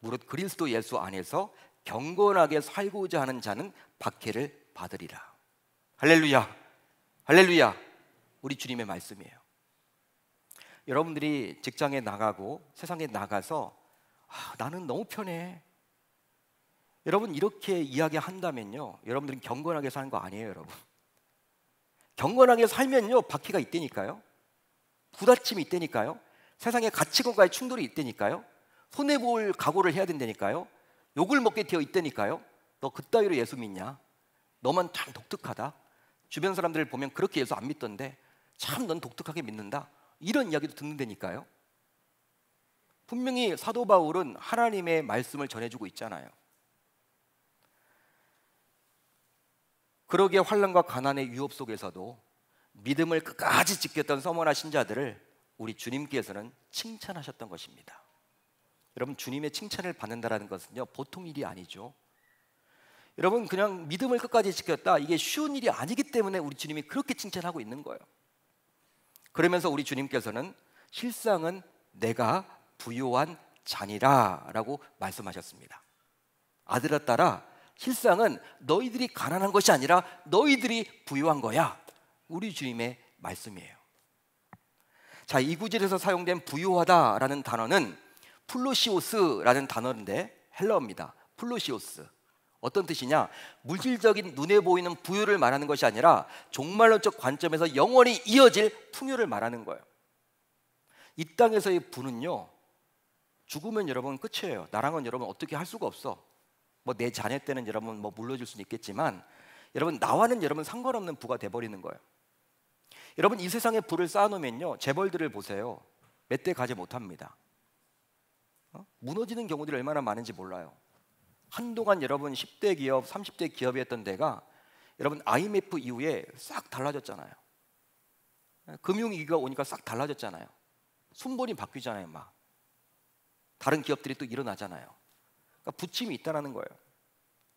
무릇 그리스도 예수 안에서 경건하게 살고자 하는 자는 박해를 받으리라. 할렐루야. 할렐루야. 우리 주님의 말씀이에요. 여러분들이 직장에 나가고 세상에 나가서 아, 나는 너무 편해. 여러분 이렇게 이야기한다면요. 여러분들은 경건하게 사는 거 아니에요, 여러분. 경건하게 살면요. 박해가 있다니까요. 부닥힘이 있다니까요. 세상의 가치관과의 충돌이 있다니까요. 손해 볼 각오를 해야 된다니까요. 욕을 먹게 되어 있다니까요. 너 그따위로 예수 믿냐? 너만 참 독특하다. 주변 사람들을 보면 그렇게 예수 안 믿던데 참 넌 독특하게 믿는다. 이런 이야기도 듣는다니까요. 분명히 사도 바울은 하나님의 말씀을 전해주고 있잖아요. 그러기에 환란과 가난의 유혹 속에서도 믿음을 끝까지 지켰던 서머나 신자들을 우리 주님께서는 칭찬하셨던 것입니다. 여러분 주님의 칭찬을 받는다라는 것은요 보통 일이 아니죠. 여러분 그냥 믿음을 끝까지 지켰다 이게 쉬운 일이 아니기 때문에 우리 주님이 그렇게 칭찬하고 있는 거예요. 그러면서 우리 주님께서는 실상은 내가 부요한 잔이라라고 말씀하셨습니다. 아들아 따라 실상은 너희들이 가난한 것이 아니라 너희들이 부유한 거야. 우리 주님의 말씀이에요. 자, 이 구절에서 사용된 부유하다라는 단어는 플루시오스라는 단어인데 헬러어입니다. 플루시오스. 어떤 뜻이냐? 물질적인 눈에 보이는 부유를 말하는 것이 아니라 종말론적 관점에서 영원히 이어질 풍요를 말하는 거예요. 이 땅에서의 부는요. 죽으면 여러분 끝이에요. 나랑은 여러분 어떻게 할 수가 없어. 뭐 내 자녀 때는 여러분 뭐물러줄 수는 있겠지만 여러분 나와는 여러분 상관없는 부가 돼 버리는 거예요. 여러분 이 세상에 부를 쌓아 놓으면요. 재벌들을 보세요. 몇 대 가지 못합니다. 어? 무너지는 경우들이 얼마나 많은지 몰라요. 한동안 여러분 10대 기업, 30대 기업이었던 데가 여러분 IMF 이후에 싹 달라졌잖아요. 예, 금융위기가 오니까 싹 달라졌잖아요. 순번이 바뀌잖아요, 막. 다른 기업들이 또 일어나잖아요. 그러니까 부침이 있다라는 거예요.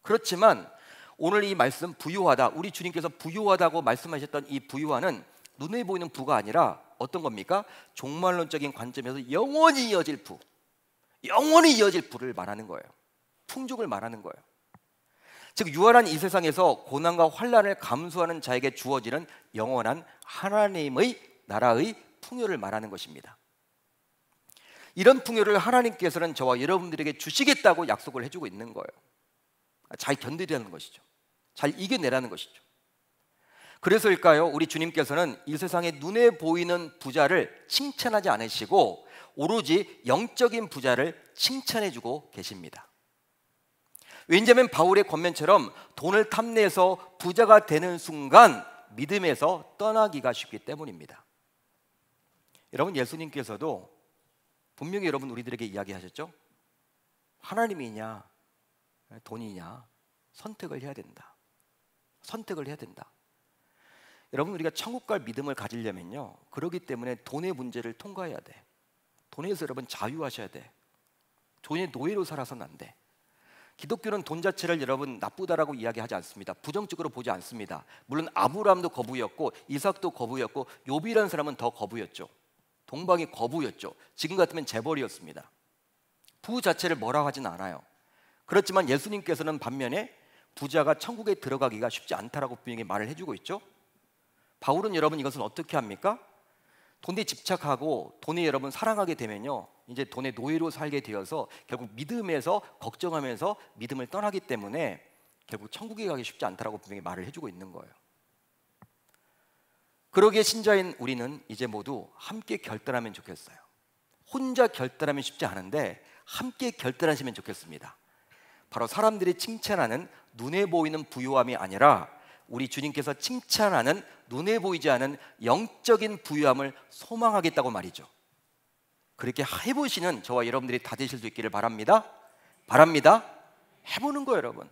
그렇지만 오늘 이 말씀 부유하다, 우리 주님께서 부유하다고 말씀하셨던 이 부유화는 눈에 보이는 부가 아니라 어떤 겁니까? 종말론적인 관점에서 영원히 이어질 부. 영원히 이어질 불을 말하는 거예요. 풍족을 말하는 거예요. 즉유월한이 세상에서 고난과 환란을 감수하는 자에게 주어지는 영원한 하나님의 나라의 풍요를 말하는 것입니다. 이런 풍요를 하나님께서는 저와 여러분들에게 주시겠다고 약속을 해주고 있는 거예요. 잘견디려는 것이죠. 잘 이겨내라는 것이죠. 그래서일까요? 우리 주님께서는 이 세상에 눈에 보이는 부자를 칭찬하지 않으시고 오로지 영적인 부자를 칭찬해주고 계십니다. 왠냐면 바울의 권면처럼 돈을 탐내서 부자가 되는 순간 믿음에서 떠나기가 쉽기 때문입니다. 여러분 예수님께서도 분명히 여러분 우리들에게 이야기하셨죠? 하나님이냐 돈이냐 선택을 해야 된다. 선택을 해야 된다. 여러분 우리가 천국 갈 믿음을 가지려면요. 그러기 때문에 돈의 문제를 통과해야 돼. 돈에서 여러분 자유하셔야 돼. 돈의 노예로 살아서는 안 돼. 기독교는 돈 자체를 여러분 나쁘다라고 이야기하지 않습니다. 부정적으로 보지 않습니다. 물론 아브라함도 거부였고 이삭도 거부였고 요비라는 사람은 더 거부였죠. 동방이 거부였죠. 지금 같으면 재벌이었습니다. 부 자체를 뭐라고 하진 않아요. 그렇지만 예수님께서는 반면에 부자가 천국에 들어가기가 쉽지 않다라고 분명히 말을 해주고 있죠. 바울은 여러분 이것은 어떻게 합니까? 돈에 집착하고 돈에 여러분 사랑하게 되면요. 이제 돈의 노예로 살게 되어서 결국 믿음에서 걱정하면서 믿음을 떠나기 때문에 결국 천국에 가기 쉽지 않다라고 분명히 말을 해주고 있는 거예요. 그러기에 신자인 우리는 이제 모두 함께 결단하면 좋겠어요. 혼자 결단하면 쉽지 않은데 함께 결단하시면 좋겠습니다. 바로 사람들이 칭찬하는 눈에 보이는 부요함이 아니라 우리 주님께서 칭찬하는 눈에 보이지 않은 영적인 부유함을 소망하겠다고 말이죠. 그렇게 해보시는 저와 여러분들이 다 되실 수 있기를 바랍니다. 바랍니다. 해보는 거예요, 여러분.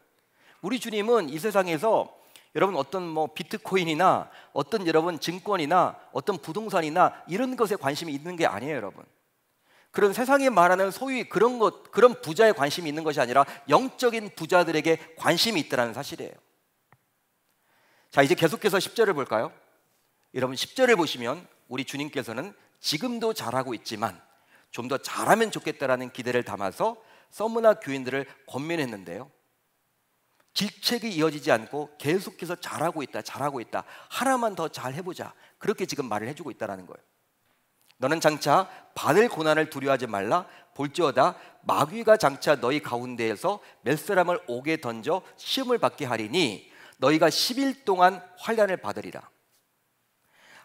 우리 주님은 이 세상에서 여러분 어떤 뭐 비트코인이나 어떤 여러분 증권이나 어떤 부동산이나 이런 것에 관심이 있는 게 아니에요, 여러분. 그런 세상에 말하는 소위 그런 것, 그런 부자에 관심이 있는 것이 아니라 영적인 부자들에게 관심이 있다는 사실이에요. 자, 이제 계속해서 10절을 볼까요? 여러분 10절을 보시면 우리 주님께서는 지금도 잘하고 있지만 좀 더 잘하면 좋겠다라는 기대를 담아서 서문화 교인들을 권면했는데요. 질책이 이어지지 않고 계속해서 잘하고 있다, 잘하고 있다. 하나만 더 잘해보자. 그렇게 지금 말을 해주고 있다는 거예요. 너는 장차 받을 고난을 두려워하지 말라. 볼지어다 마귀가 장차 너희 가운데에서 몇 사람을 옥에 던져 시험을 받게 하리니 너희가 10일 동안 환란을 받으리라.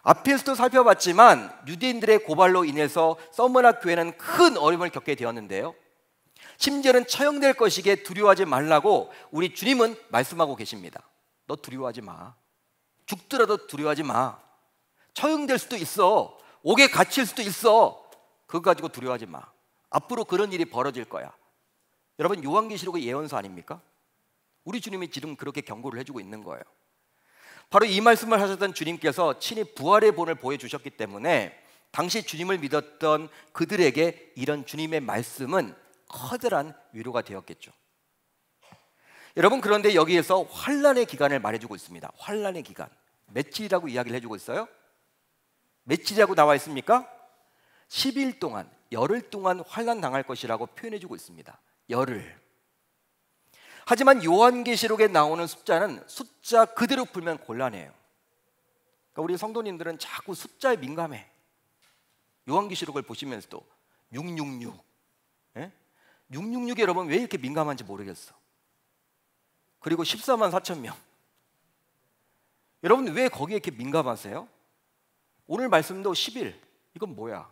앞에서도 살펴봤지만 유대인들의 고발로 인해서 서머나 교회는 큰 어려움을 겪게 되었는데요. 심지어는 처형될 것이기에 두려워하지 말라고 우리 주님은 말씀하고 계십니다. 너 두려워하지 마. 죽더라도 두려워하지 마. 처형될 수도 있어. 옥에 갇힐 수도 있어. 그거 가지고 두려워하지 마. 앞으로 그런 일이 벌어질 거야. 여러분 요한계시록의 예언서 아닙니까? 우리 주님이 지금 그렇게 경고를 해주고 있는 거예요. 바로 이 말씀을 하셨던 주님께서 친히 부활의 본을 보여주셨기 때문에 당시 주님을 믿었던 그들에게 이런 주님의 말씀은 커다란 위로가 되었겠죠. 여러분 그런데 여기에서 환란의 기간을 말해주고 있습니다. 환란의 기간 며칠이라고 이야기를 해주고 있어요. 며칠이라고 나와 있습니까? 10일 동안 열흘 동안 환란 당할 것이라고 표현해주고 있습니다. 열흘. 하지만 요한계시록에 나오는 숫자는 숫자 그대로 풀면 곤란해요. 그러니까 우리 성도님들은 자꾸 숫자에 민감해. 요한계시록을 보시면서도 666, 예? 666에 여러분 왜 이렇게 민감한지 모르겠어. 그리고 14만 4천 명. 여러분 왜 거기에 이렇게 민감하세요? 오늘 말씀도 10일. 이건 뭐야?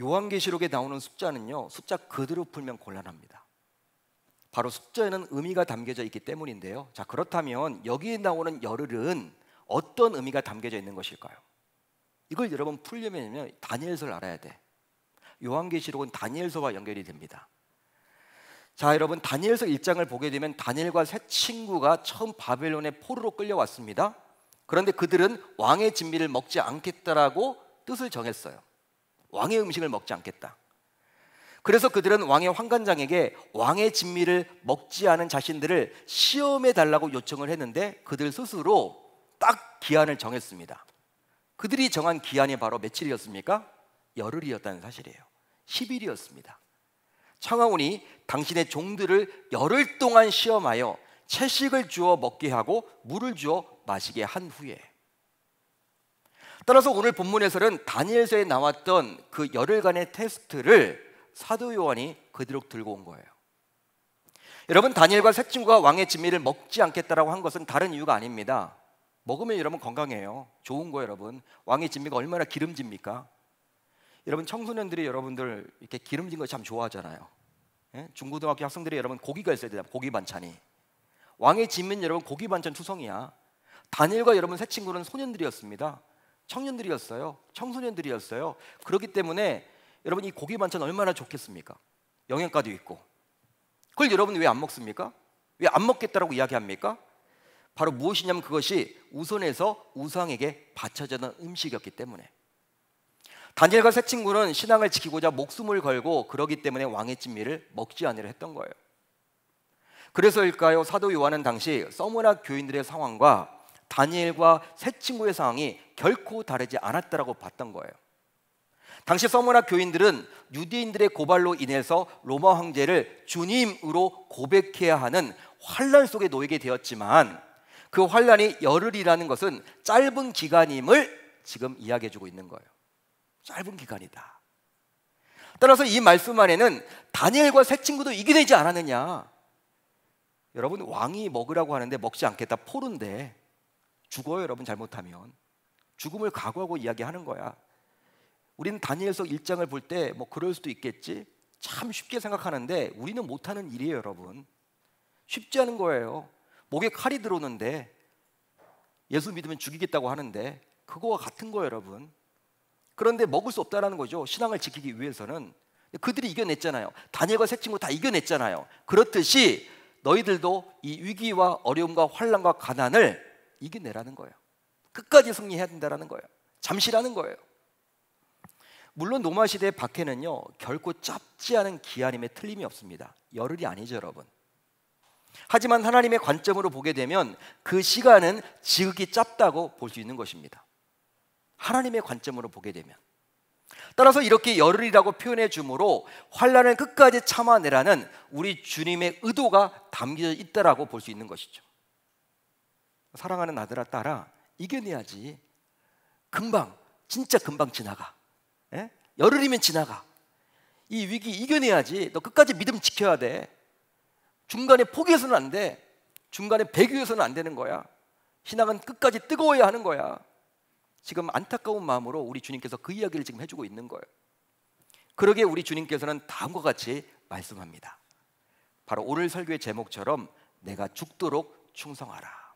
요한계시록에 나오는 숫자는요. 숫자 그대로 풀면 곤란합니다. 바로 숙제에는 의미가 담겨져 있기 때문인데요. 자, 그렇다면 여기에 나오는 열흘은 어떤 의미가 담겨져 있는 것일까요? 이걸 여러분 풀려면 다니엘서를 알아야 돼. 요한계시록은 다니엘서와 연결이 됩니다. 자, 여러분 다니엘서 1장을 보게 되면 다니엘과 세 친구가 처음 바벨론의 포로로 끌려왔습니다. 그런데 그들은 왕의 진미를 먹지 않겠다라고 뜻을 정했어요. 왕의 음식을 먹지 않겠다. 그래서 그들은 왕의 환관장에게 왕의 진미를 먹지 않은 자신들을 시험해 달라고 요청을 했는데 그들 스스로 딱 기한을 정했습니다. 그들이 정한 기한이 바로 며칠이었습니까? 열흘이었다는 사실이에요. 10일이었습니다. 청하온이 당신의 종들을 열흘 동안 시험하여 채식을 주어 먹게 하고 물을 주어 마시게 한 후에 따라서 오늘 본문에서는 다니엘서에 나왔던 그 열흘간의 테스트를 사도 요한이 그대로 들고 온 거예요. 여러분 다니엘과 세 친구가 왕의 진미를 먹지 않겠다라고 한 것은 다른 이유가 아닙니다. 먹으면 여러분 건강해요. 좋은 거예요, 여러분. 왕의 진미가 얼마나 기름집니까? 여러분 청소년들이 여러분들 이렇게 기름진 거 참 좋아하잖아요. 예? 중고등학교 학생들이 여러분 고기가 있어야 돼요. 고기 반찬이. 왕의 진미는 여러분 고기 반찬 투성이야. 다니엘과 여러분 세 친구는 소년들이었습니다. 청년들이었어요. 청소년들이었어요. 그렇기 때문에 여러분 이 고기 반찬 얼마나 좋겠습니까? 영양가도 있고. 그걸 여러분 왜 안 먹습니까? 왜 안 먹겠다라고 이야기합니까? 바로 무엇이냐면 그것이 우선에서 우상에게 바쳐지는 음식이었기 때문에. 단일과세 친구는 신앙을 지키고자 목숨을 걸고 그러기 때문에 왕의 진미를 먹지 않으려 했던 거예요. 그래서일까요? 사도 요한은 당시 서문학 교인들의 상황과 다니엘과 새 친구의 상황이 결코 다르지 않았다라고 봤던 거예요. 당시 서머나 교인들은 유대인들의 고발로 인해서 로마 황제를 주님으로 고백해야 하는 환란 속에 놓이게 되었지만 그 환란이 열흘이라는 것은 짧은 기간임을 지금 이야기해 주고 있는 거예요. 짧은 기간이다. 따라서 이 말씀 안에는 다니엘과 새 친구도 이겨내지 않았느냐. 여러분 왕이 먹으라고 하는데 먹지 않겠다 포른데 죽어요 여러분 잘못하면 죽음을 각오하고 이야기하는 거야. 우리는 다니엘서 1장을 볼 때 뭐 그럴 수도 있겠지 참 쉽게 생각하는데 우리는 못하는 일이에요 여러분 쉽지 않은 거예요 목에 칼이 들어오는데 예수 믿으면 죽이겠다고 하는데 그거와 같은 거예요 여러분 그런데 먹을 수 없다라는 거죠 신앙을 지키기 위해서는 그들이 이겨냈잖아요 다니엘과 세 친구 다 이겨냈잖아요 그렇듯이 너희들도 이 위기와 어려움과 환란과 가난을 이겨내라는 거예요 끝까지 승리해야 된다라는 거예요 잠시라는 거예요 물론 노마 시대의 박해는요 결코 짧지 않은 기한임에 틀림이 없습니다. 열흘이 아니죠, 여러분. 하지만 하나님의 관점으로 보게 되면 그 시간은 지극히 짧다고 볼 수 있는 것입니다. 하나님의 관점으로 보게 되면 따라서 이렇게 열흘이라고 표현해 주므로 환란을 끝까지 참아내라는 우리 주님의 의도가 담겨 있다라고 볼 수 있는 것이죠. 사랑하는 아들아 딸아 이겨내야지. 금방 진짜 금방 지나가. 열흘이면 지나가. 이 위기 이겨내야지. 너 끝까지 믿음 지켜야 돼. 중간에 포기해서는 안 돼. 중간에 배교해서는 안 되는 거야. 신앙은 끝까지 뜨거워야 하는 거야. 지금 안타까운 마음으로 우리 주님께서 그 이야기를 지금 해주고 있는 거예요. 그러게 우리 주님께서는 다음과 같이 말씀합니다. 바로 오늘 설교의 제목처럼 내가 죽도록 충성하라.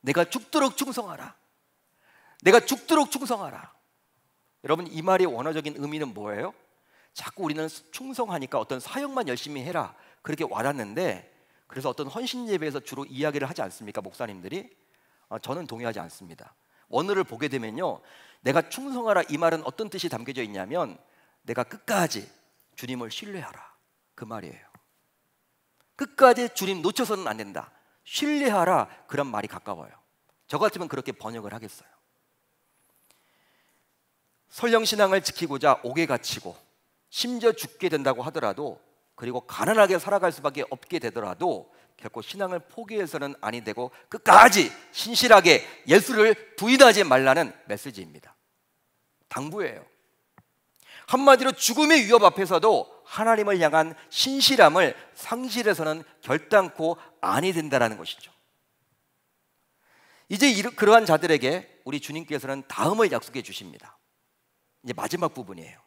내가 죽도록 충성하라. 내가 죽도록 충성하라. 여러분 이 말의 원어적인 의미는 뭐예요? 자꾸 우리는 충성하니까 어떤 사역만 열심히 해라 그렇게 와닿는데 그래서 어떤 헌신 예배에서 주로 이야기를 하지 않습니까 목사님들이? 어, 저는 동의하지 않습니다. 원어를 보게 되면요 내가 충성하라 이 말은 어떤 뜻이 담겨져 있냐면 내가 끝까지 주님을 신뢰하라 그 말이에요. 끝까지 주님 놓쳐서는 안 된다. 신뢰하라 그런 말이 가까워요. 저 같으면 그렇게 번역을 하겠어요. 설령 신앙을 지키고자 옥에 갇히고 심지어 죽게 된다고 하더라도 그리고 가난하게 살아갈 수밖에 없게 되더라도 결코 신앙을 포기해서는 아니 되고 끝까지 신실하게 예수를 부인하지 말라는 메시지입니다. 당부예요. 한마디로 죽음의 위협 앞에서도 하나님을 향한 신실함을 상실해서는 결단코 아니 된다라는 것이죠. 이제 그러한 자들에게 우리 주님께서는 다음을 약속해 주십니다. 이제 마지막 부분이에요.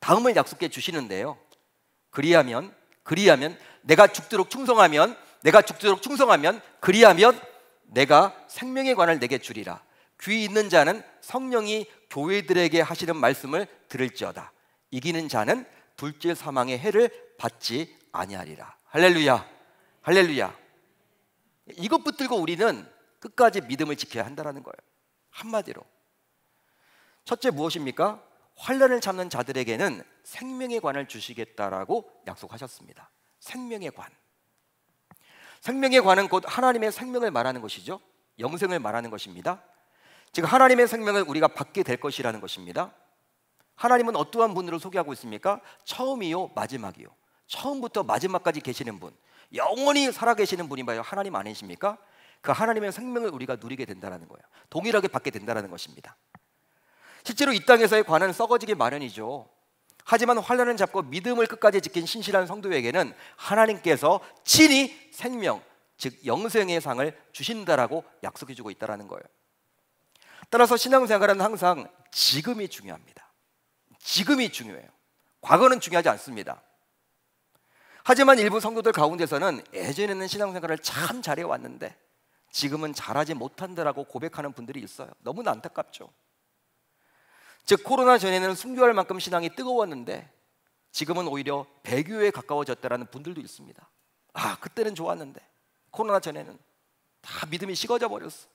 다음을 약속해 주시는데요. 그리하면 그리하면 내가 죽도록 충성하면 내가 죽도록 충성하면 그리하면 내가 생명의 관을 내게 주리라. 귀 있는 자는 성령이 교회들에게 하시는 말씀을 들을지어다. 이기는 자는 둘째 사망의 해를 받지 아니하리라. 할렐루야. 할렐루야. 이것 붙들고 우리는 끝까지 믿음을 지켜야 한다라는 거예요. 한마디로 첫째 무엇입니까? 환란을 잡는 자들에게는 생명의 관을 주시겠다라고 약속하셨습니다. 생명의 관. 생명의 관은 곧 하나님의 생명을 말하는 것이죠. 영생을 말하는 것입니다. 즉 하나님의 생명을 우리가 받게 될 것이라는 것입니다. 하나님은 어떠한 분으로 소개하고 있습니까? 처음이요 마지막이요. 처음부터 마지막까지 계시는 분. 영원히 살아계시는 분이 바로 하나님 아니십니까? 그 하나님의 생명을 우리가 누리게 된다는 거예요. 동일하게 받게 된다는 것입니다. 실제로 이 땅에서의 관은 썩어지기 마련이죠. 하지만 환란을 잡고 믿음을 끝까지 지킨 신실한 성도에게는 하나님께서 친히 생명, 즉 영생의 상을 주신다라고 약속해 주고 있다는 거예요. 따라서 신앙생활은 항상 지금이 중요합니다. 지금이 중요해요. 과거는 중요하지 않습니다. 하지만 일부 성도들 가운데서는 예전에는 신앙생활을 참 잘해 왔는데 지금은 잘하지 못한다라고 고백하는 분들이 있어요. 너무나 안타깝죠. 즉 코로나 전에는 순교할 만큼 신앙이 뜨거웠는데 지금은 오히려 배교에 가까워졌다라는 분들도 있습니다. 아 그때는 좋았는데 코로나 전에는 다 믿음이 식어져 버렸어.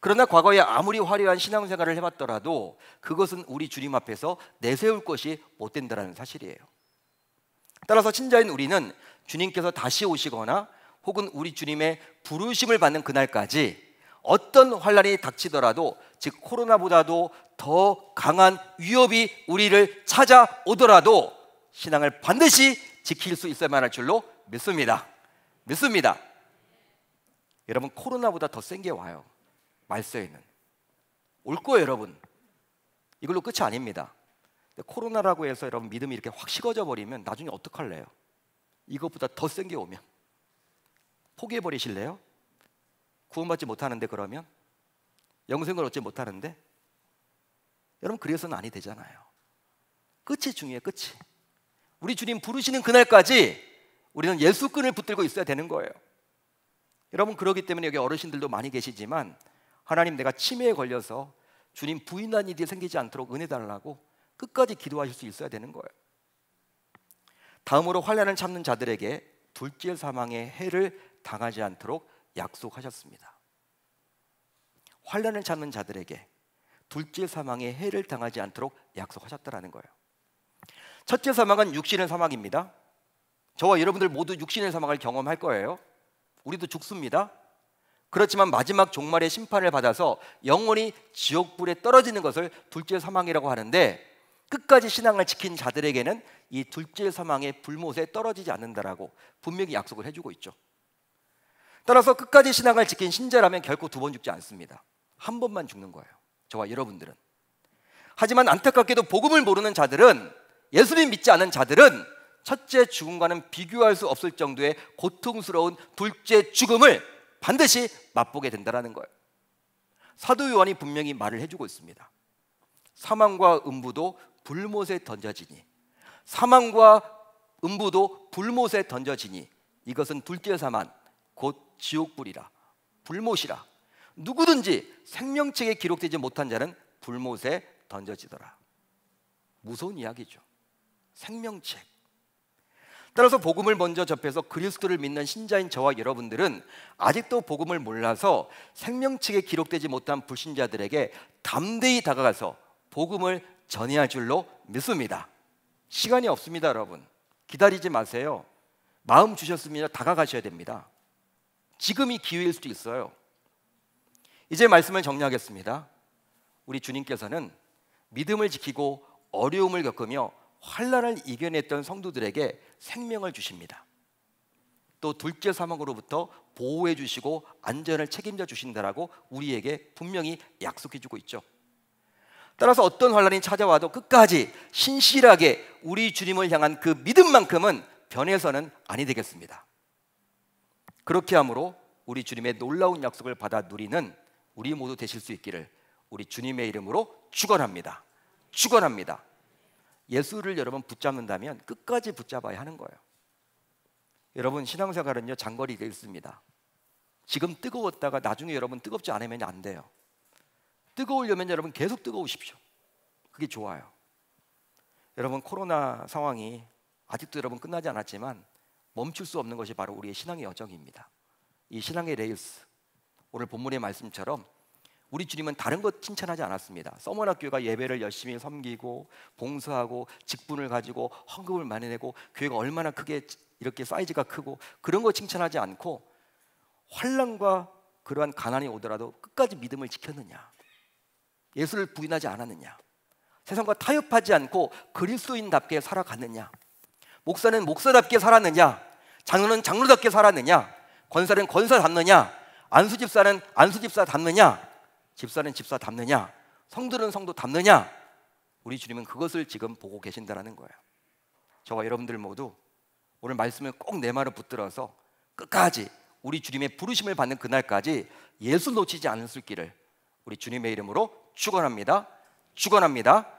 그러나 과거에 아무리 화려한 신앙생활을 해봤더라도 그것은 우리 주님 앞에서 내세울 것이 못 된다라는 사실이에요. 따라서 친자인 우리는 주님께서 다시 오시거나 혹은 우리 주님의 부르심을 받는 그날까지 어떤 환란이 닥치더라도 즉 코로나보다도 더 강한 위협이 우리를 찾아오더라도 신앙을 반드시 지킬 수있을만할 줄로 믿습니다. 믿습니다. 여러분 코로나보다 더 센 게 와요. 말세에는 올 거예요, 여러분. 이걸로 끝이 아닙니다. 코로나라고 해서 여러분 믿음이 이렇게 확 식어져 버리면 나중에 어떡할래요? 이것보다 더 센 게 오면 포기해 버리실래요? 구원받지 못하는데 그러면 영생을 얻지 못하는데 여러분 그래서는 아니 되잖아요. 끝이 중요해 끝이. 우리 주님 부르시는 그날까지 우리는 예수 끈을 붙들고 있어야 되는 거예요. 여러분 그러기 때문에 여기 어르신들도 많이 계시지만 하나님 내가 치매에 걸려서 주님 부인한 일이 생기지 않도록 은혜 달라고 끝까지 기도하실 수 있어야 되는 거예요. 다음으로 환란을 참는 자들에게 둘째 사망의 해를 당하지 않도록 약속하셨습니다. 환란을 찾는 자들에게 둘째 사망의 해를 당하지 않도록 약속하셨다라는 거예요. 첫째 사망은 육신의 사망입니다. 저와 여러분들 모두 육신의 사망을 경험할 거예요. 우리도 죽습니다. 그렇지만 마지막 종말의 심판을 받아서 영원히 지옥불에 떨어지는 것을 둘째 사망이라고 하는데 끝까지 신앙을 지킨 자들에게는 이 둘째 사망의 불못에 떨어지지 않는다라고 분명히 약속을 해주고 있죠. 따라서 끝까지 신앙을 지킨 신자라면 결코 두 번 죽지 않습니다. 한 번만 죽는 거예요. 저와 여러분들은. 하지만 안타깝게도 복음을 모르는 자들은 예수님 믿지 않은 자들은 첫째 죽음과는 비교할 수 없을 정도의 고통스러운 둘째 죽음을 반드시 맛보게 된다라는 거예요. 사도 요한이 분명히 말을 해주고 있습니다. 사망과 음부도 불못에 던져지니 사망과 음부도 불못에 던져지니 이것은 둘째 사만 곧 지옥불이라 불못이라 누구든지 생명책에 기록되지 못한 자는 불못에 던져지더라. 무서운 이야기죠. 생명책. 따라서 복음을 먼저 접해서 그리스도를 믿는 신자인 저와 여러분들은 아직도 복음을 몰라서 생명책에 기록되지 못한 불신자들에게 담대히 다가가서 복음을 전해야 줄로 믿습니다. 시간이 없습니다, 여러분. 기다리지 마세요. 마음 주셨습니다 다가가셔야 됩니다. 지금이 기회일 수도 있어요. 이제 말씀을 정리하겠습니다. 우리 주님께서는 믿음을 지키고 어려움을 겪으며 환란을 이겨냈던 성도들에게 생명을 주십니다. 또 둘째 사망으로부터 보호해 주시고 안전을 책임져 주신다라고 우리에게 분명히 약속해 주고 있죠. 따라서 어떤 환란이 찾아와도 끝까지 신실하게 우리 주님을 향한 그 믿음만큼은 변해서는 아니 되겠습니다. 그렇게 함으로 우리 주님의 놀라운 약속을 받아 누리는 우리 모두 되실 수 있기를 우리 주님의 이름으로 축원합니다. 축원합니다. 예수를 여러분 붙잡는다면 끝까지 붙잡아야 하는 거예요. 여러분 신앙생활은요 장거리가 있습니다. 지금 뜨거웠다가 나중에 여러분 뜨겁지 않으면 안 돼요. 뜨거우려면 여러분 계속 뜨거우십시오. 그게 좋아요. 여러분 코로나 상황이 아직도 여러분 끝나지 않았지만 멈출 수 없는 것이 바로 우리의 신앙의 여정입니다. 이 신앙의 레일스. 오늘 본문의 말씀처럼 우리 주님은 다른 것 칭찬하지 않았습니다. 서머나 교회가 예배를 열심히 섬기고 봉사하고 직분을 가지고 헌금을 많이 내고 교회가 얼마나 크게 이렇게 사이즈가 크고 그런 거 칭찬하지 않고 환란과 그러한 가난이 오더라도 끝까지 믿음을 지켰느냐. 예수를 부인하지 않았느냐. 세상과 타협하지 않고 그리스도인답게 살아갔느냐. 목사는 목사답게 살았느냐? 장로는 장로답게 살았느냐? 권사는 권사 답느냐? 안수집사는 안수집사 답느냐? 집사는 집사 답느냐? 성들은 성도 답느냐? 우리 주님은 그것을 지금 보고 계신다라는 거예요. 저와 여러분들 모두 오늘 말씀을 꼭 내 말을 붙들어서 끝까지 우리 주님의 부르심을 받는 그날까지 예수 놓치지 않을 수 있기를 우리 주님의 이름으로 축원합니다. 축원합니다.